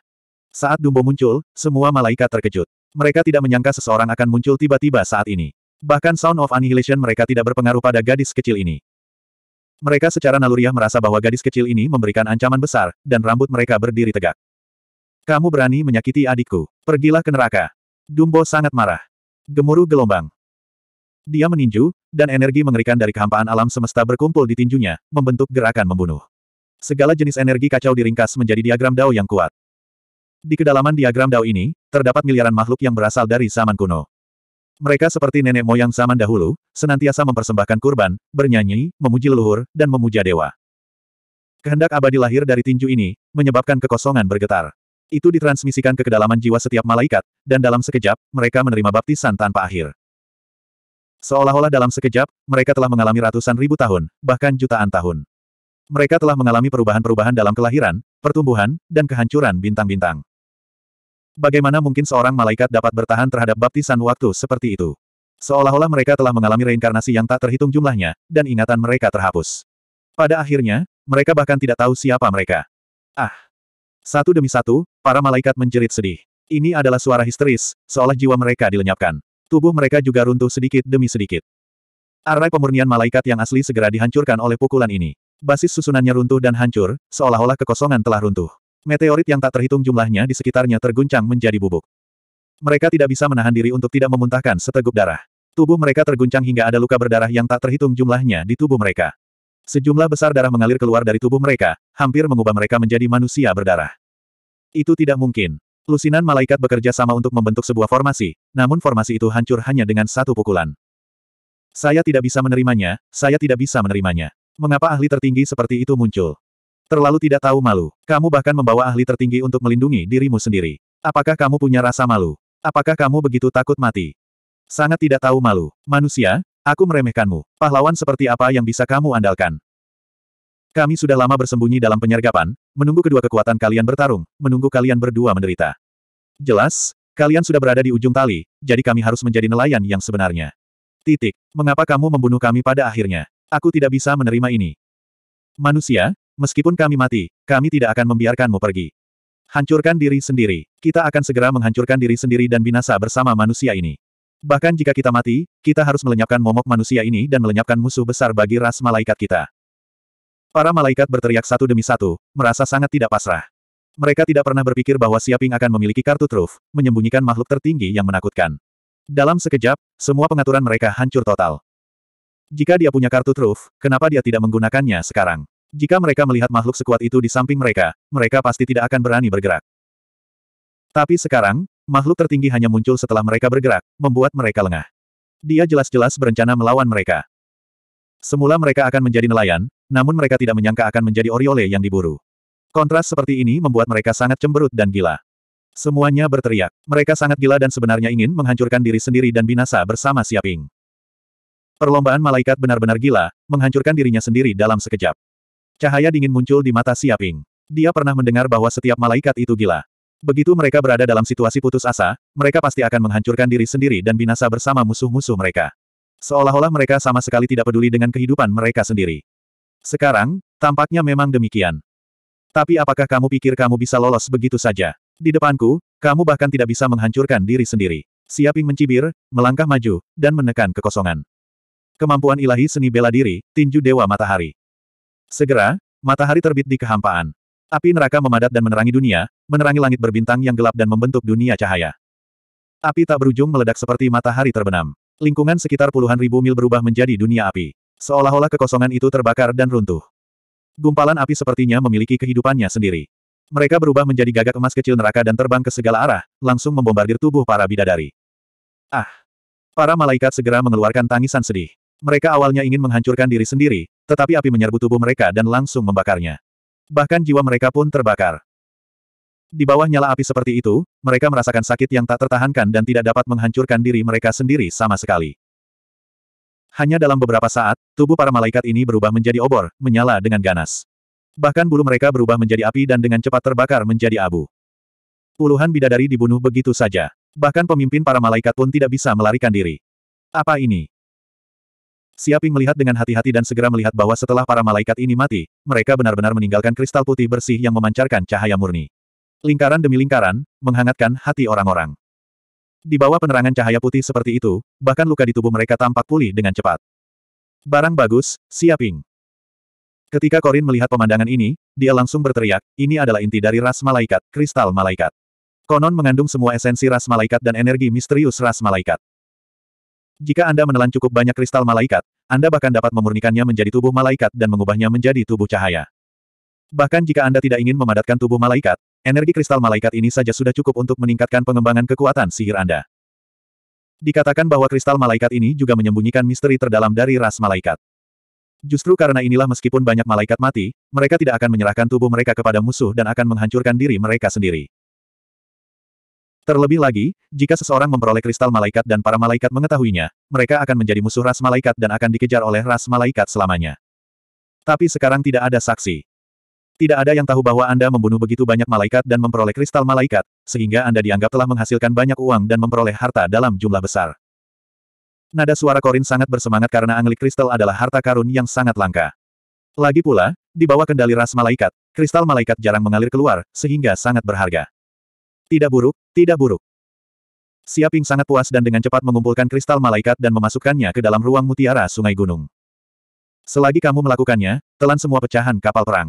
Saat Dumbo muncul, semua malaikat terkejut. Mereka tidak menyangka seseorang akan muncul tiba-tiba saat ini. Bahkan Sound of Annihilation mereka tidak berpengaruh pada gadis kecil ini. Mereka secara naluriah merasa bahwa gadis kecil ini memberikan ancaman besar, dan rambut mereka berdiri tegak. Kamu berani menyakiti adikku. Pergilah ke neraka. Dumbo sangat marah. Gemuruh gelombang. Dia meninju, dan energi mengerikan dari kehampaan alam semesta berkumpul di tinjunya, membentuk gerakan membunuh. Segala jenis energi kacau diringkas menjadi diagram Dao yang kuat. Di kedalaman diagram Dao ini, terdapat miliaran makhluk yang berasal dari zaman kuno. Mereka seperti nenek moyang zaman dahulu, senantiasa mempersembahkan kurban, bernyanyi, memuji leluhur, dan memuja dewa. Kehendak abadi lahir dari tinju ini, menyebabkan kekosongan bergetar. Itu ditransmisikan ke kedalaman jiwa setiap malaikat, dan dalam sekejap, mereka menerima baptisan tanpa akhir. Seolah-olah dalam sekejap, mereka telah mengalami ratusan ribu tahun, bahkan jutaan tahun mereka telah mengalami perubahan-perubahan dalam kelahiran, pertumbuhan, dan kehancuran bintang-bintang. Bagaimana mungkin seorang malaikat dapat bertahan terhadap baptisan waktu seperti itu? Seolah-olah mereka telah mengalami reinkarnasi yang tak terhitung jumlahnya, dan ingatan mereka terhapus. Pada akhirnya, mereka bahkan tidak tahu siapa mereka. Ah! Satu demi satu, para malaikat menjerit sedih. Ini adalah suara histeris, seolah jiwa mereka dilenyapkan. Tubuh mereka juga runtuh sedikit demi sedikit. Arai pemurnian malaikat yang asli segera dihancurkan oleh pukulan ini. Basis susunannya runtuh dan hancur, seolah-olah kekosongan telah runtuh. Meteorit yang tak terhitung jumlahnya di sekitarnya terguncang menjadi bubuk. Mereka tidak bisa menahan diri untuk tidak memuntahkan seteguk darah. Tubuh mereka terguncang hingga ada luka berdarah yang tak terhitung jumlahnya di tubuh mereka. Sejumlah besar darah mengalir keluar dari tubuh mereka, hampir mengubah mereka menjadi manusia berdarah. Itu tidak mungkin. Lusinan malaikat bekerja sama untuk membentuk sebuah formasi, namun formasi itu hancur hanya dengan satu pukulan. Saya tidak bisa menerimanya, saya tidak bisa menerimanya. Mengapa ahli tertinggi seperti itu muncul? Terlalu tidak tahu malu. Kamu bahkan membawa ahli tertinggi untuk melindungi dirimu sendiri. Apakah kamu punya rasa malu? Apakah kamu begitu takut mati? Sangat tidak tahu malu. Manusia, aku meremehkanmu. Pahlawan seperti apa yang bisa kamu andalkan? Kami sudah lama bersembunyi dalam penyergapan, menunggu kedua kekuatan kalian bertarung, menunggu kalian berdua menderita. Jelas, kalian sudah berada di ujung tali, jadi kami harus menjadi nelayan yang sebenarnya. Titik. Mengapa kamu membunuh kami pada akhirnya? Aku tidak bisa menerima ini. Manusia, meskipun kami mati, kami tidak akan membiarkanmu pergi. Hancurkan diri sendiri. Kita akan segera menghancurkan diri sendiri dan binasa bersama manusia ini. Bahkan jika kita mati, kita harus melenyapkan momok manusia ini dan melenyapkan musuh besar bagi ras malaikat kita. Para malaikat berteriak satu demi satu, merasa sangat tidak pasrah. Mereka tidak pernah berpikir bahwa Siaping akan memiliki kartu truf, menyembunyikan makhluk tertinggi yang menakutkan. Dalam sekejap, semua pengaturan mereka hancur total. Jika dia punya kartu truf, kenapa dia tidak menggunakannya sekarang? Jika mereka melihat makhluk sekuat itu di samping mereka, mereka pasti tidak akan berani bergerak. Tapi sekarang, makhluk tertinggi hanya muncul setelah mereka bergerak, membuat mereka lengah. Dia jelas-jelas berencana melawan mereka. Semula mereka akan menjadi nelayan, namun mereka tidak menyangka akan menjadi Oriole yang diburu. Kontras seperti ini membuat mereka sangat cemberut dan gila. Semuanya berteriak. Mereka sangat gila dan sebenarnya ingin menghancurkan diri sendiri dan binasa bersama Siaping. Perlombaan malaikat benar-benar gila, menghancurkan dirinya sendiri dalam sekejap. Cahaya dingin muncul di mata Siaping. Dia pernah mendengar bahwa setiap malaikat itu gila. Begitu mereka berada dalam situasi putus asa, mereka pasti akan menghancurkan diri sendiri dan binasa bersama musuh-musuh mereka. Seolah-olah mereka sama sekali tidak peduli dengan kehidupan mereka sendiri. Sekarang, tampaknya memang demikian. Tapi apakah kamu pikir kamu bisa lolos begitu saja? Di depanku, kamu bahkan tidak bisa menghancurkan diri sendiri. Siaping mencibir, melangkah maju, dan menekan kekosongan. Kemampuan ilahi seni bela diri, tinju Dewa Matahari. Segera, matahari terbit di kehampaan. Api neraka memadat dan menerangi dunia, menerangi langit berbintang yang gelap dan membentuk dunia cahaya. Api tak berujung meledak seperti matahari terbenam. Lingkungan sekitar puluhan ribu mil berubah menjadi dunia api. Seolah-olah kekosongan itu terbakar dan runtuh. Gumpalan api sepertinya memiliki kehidupannya sendiri. Mereka berubah menjadi gagak emas kecil neraka dan terbang ke segala arah, langsung membombardir tubuh para bidadari. Ah! Para malaikat segera mengeluarkan tangisan sedih. Mereka awalnya ingin menghancurkan diri sendiri, tetapi api menyerbu tubuh mereka dan langsung membakarnya. Bahkan jiwa mereka pun terbakar. Di bawah nyala api seperti itu, mereka merasakan sakit yang tak tertahankan dan tidak dapat menghancurkan diri mereka sendiri sama sekali. Hanya dalam beberapa saat, tubuh para malaikat ini berubah menjadi obor, menyala dengan ganas. Bahkan bulu mereka berubah menjadi api dan dengan cepat terbakar menjadi abu. Puluhan bidadari dibunuh begitu saja. Bahkan pemimpin para malaikat pun tidak bisa melarikan diri. Apa ini? Siaping melihat dengan hati-hati dan segera melihat bahwa setelah para malaikat ini mati, mereka benar-benar meninggalkan kristal putih bersih yang memancarkan cahaya murni. Lingkaran demi lingkaran, menghangatkan hati orang-orang. Di bawah penerangan cahaya putih seperti itu, bahkan luka di tubuh mereka tampak pulih dengan cepat. Barang bagus, siaping. Ketika Korin melihat pemandangan ini, dia langsung berteriak, ini adalah inti dari ras malaikat, kristal malaikat. Konon mengandung semua esensi ras malaikat dan energi misterius ras malaikat. Jika Anda menelan cukup banyak kristal malaikat, Anda bahkan dapat memurnikannya menjadi tubuh malaikat dan mengubahnya menjadi tubuh cahaya. Bahkan jika Anda tidak ingin memadatkan tubuh malaikat, energi kristal malaikat ini saja sudah cukup untuk meningkatkan pengembangan kekuatan sihir Anda. Dikatakan bahwa kristal malaikat ini juga menyembunyikan misteri terdalam dari ras malaikat. Justru karena inilah meskipun banyak malaikat mati, mereka tidak akan menyerahkan tubuh mereka kepada musuh dan akan menghancurkan diri mereka sendiri. Terlebih lagi, jika seseorang memperoleh kristal malaikat dan para malaikat mengetahuinya, mereka akan menjadi musuh ras malaikat dan akan dikejar oleh ras malaikat selamanya. Tapi sekarang tidak ada saksi. Tidak ada yang tahu bahwa Anda membunuh begitu banyak malaikat dan memperoleh kristal malaikat, sehingga Anda dianggap telah menghasilkan banyak uang dan memperoleh harta dalam jumlah besar. Nada suara Korin sangat bersemangat karena anglik kristal adalah harta karun yang sangat langka. Lagi pula, di bawah kendali ras malaikat, kristal malaikat jarang mengalir keluar, sehingga sangat berharga. Tidak buruk, tidak buruk. Siaping sangat puas dan dengan cepat mengumpulkan kristal malaikat dan memasukkannya ke dalam ruang mutiara sungai gunung. Selagi kamu melakukannya, telan semua pecahan kapal perang.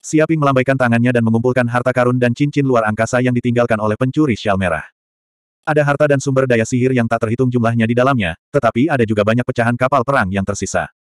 Siaping melambaikan tangannya dan mengumpulkan harta karun dan cincin luar angkasa yang ditinggalkan oleh pencuri shell merah. Ada harta dan sumber daya sihir yang tak terhitung jumlahnya di dalamnya, tetapi ada juga banyak pecahan kapal perang yang tersisa.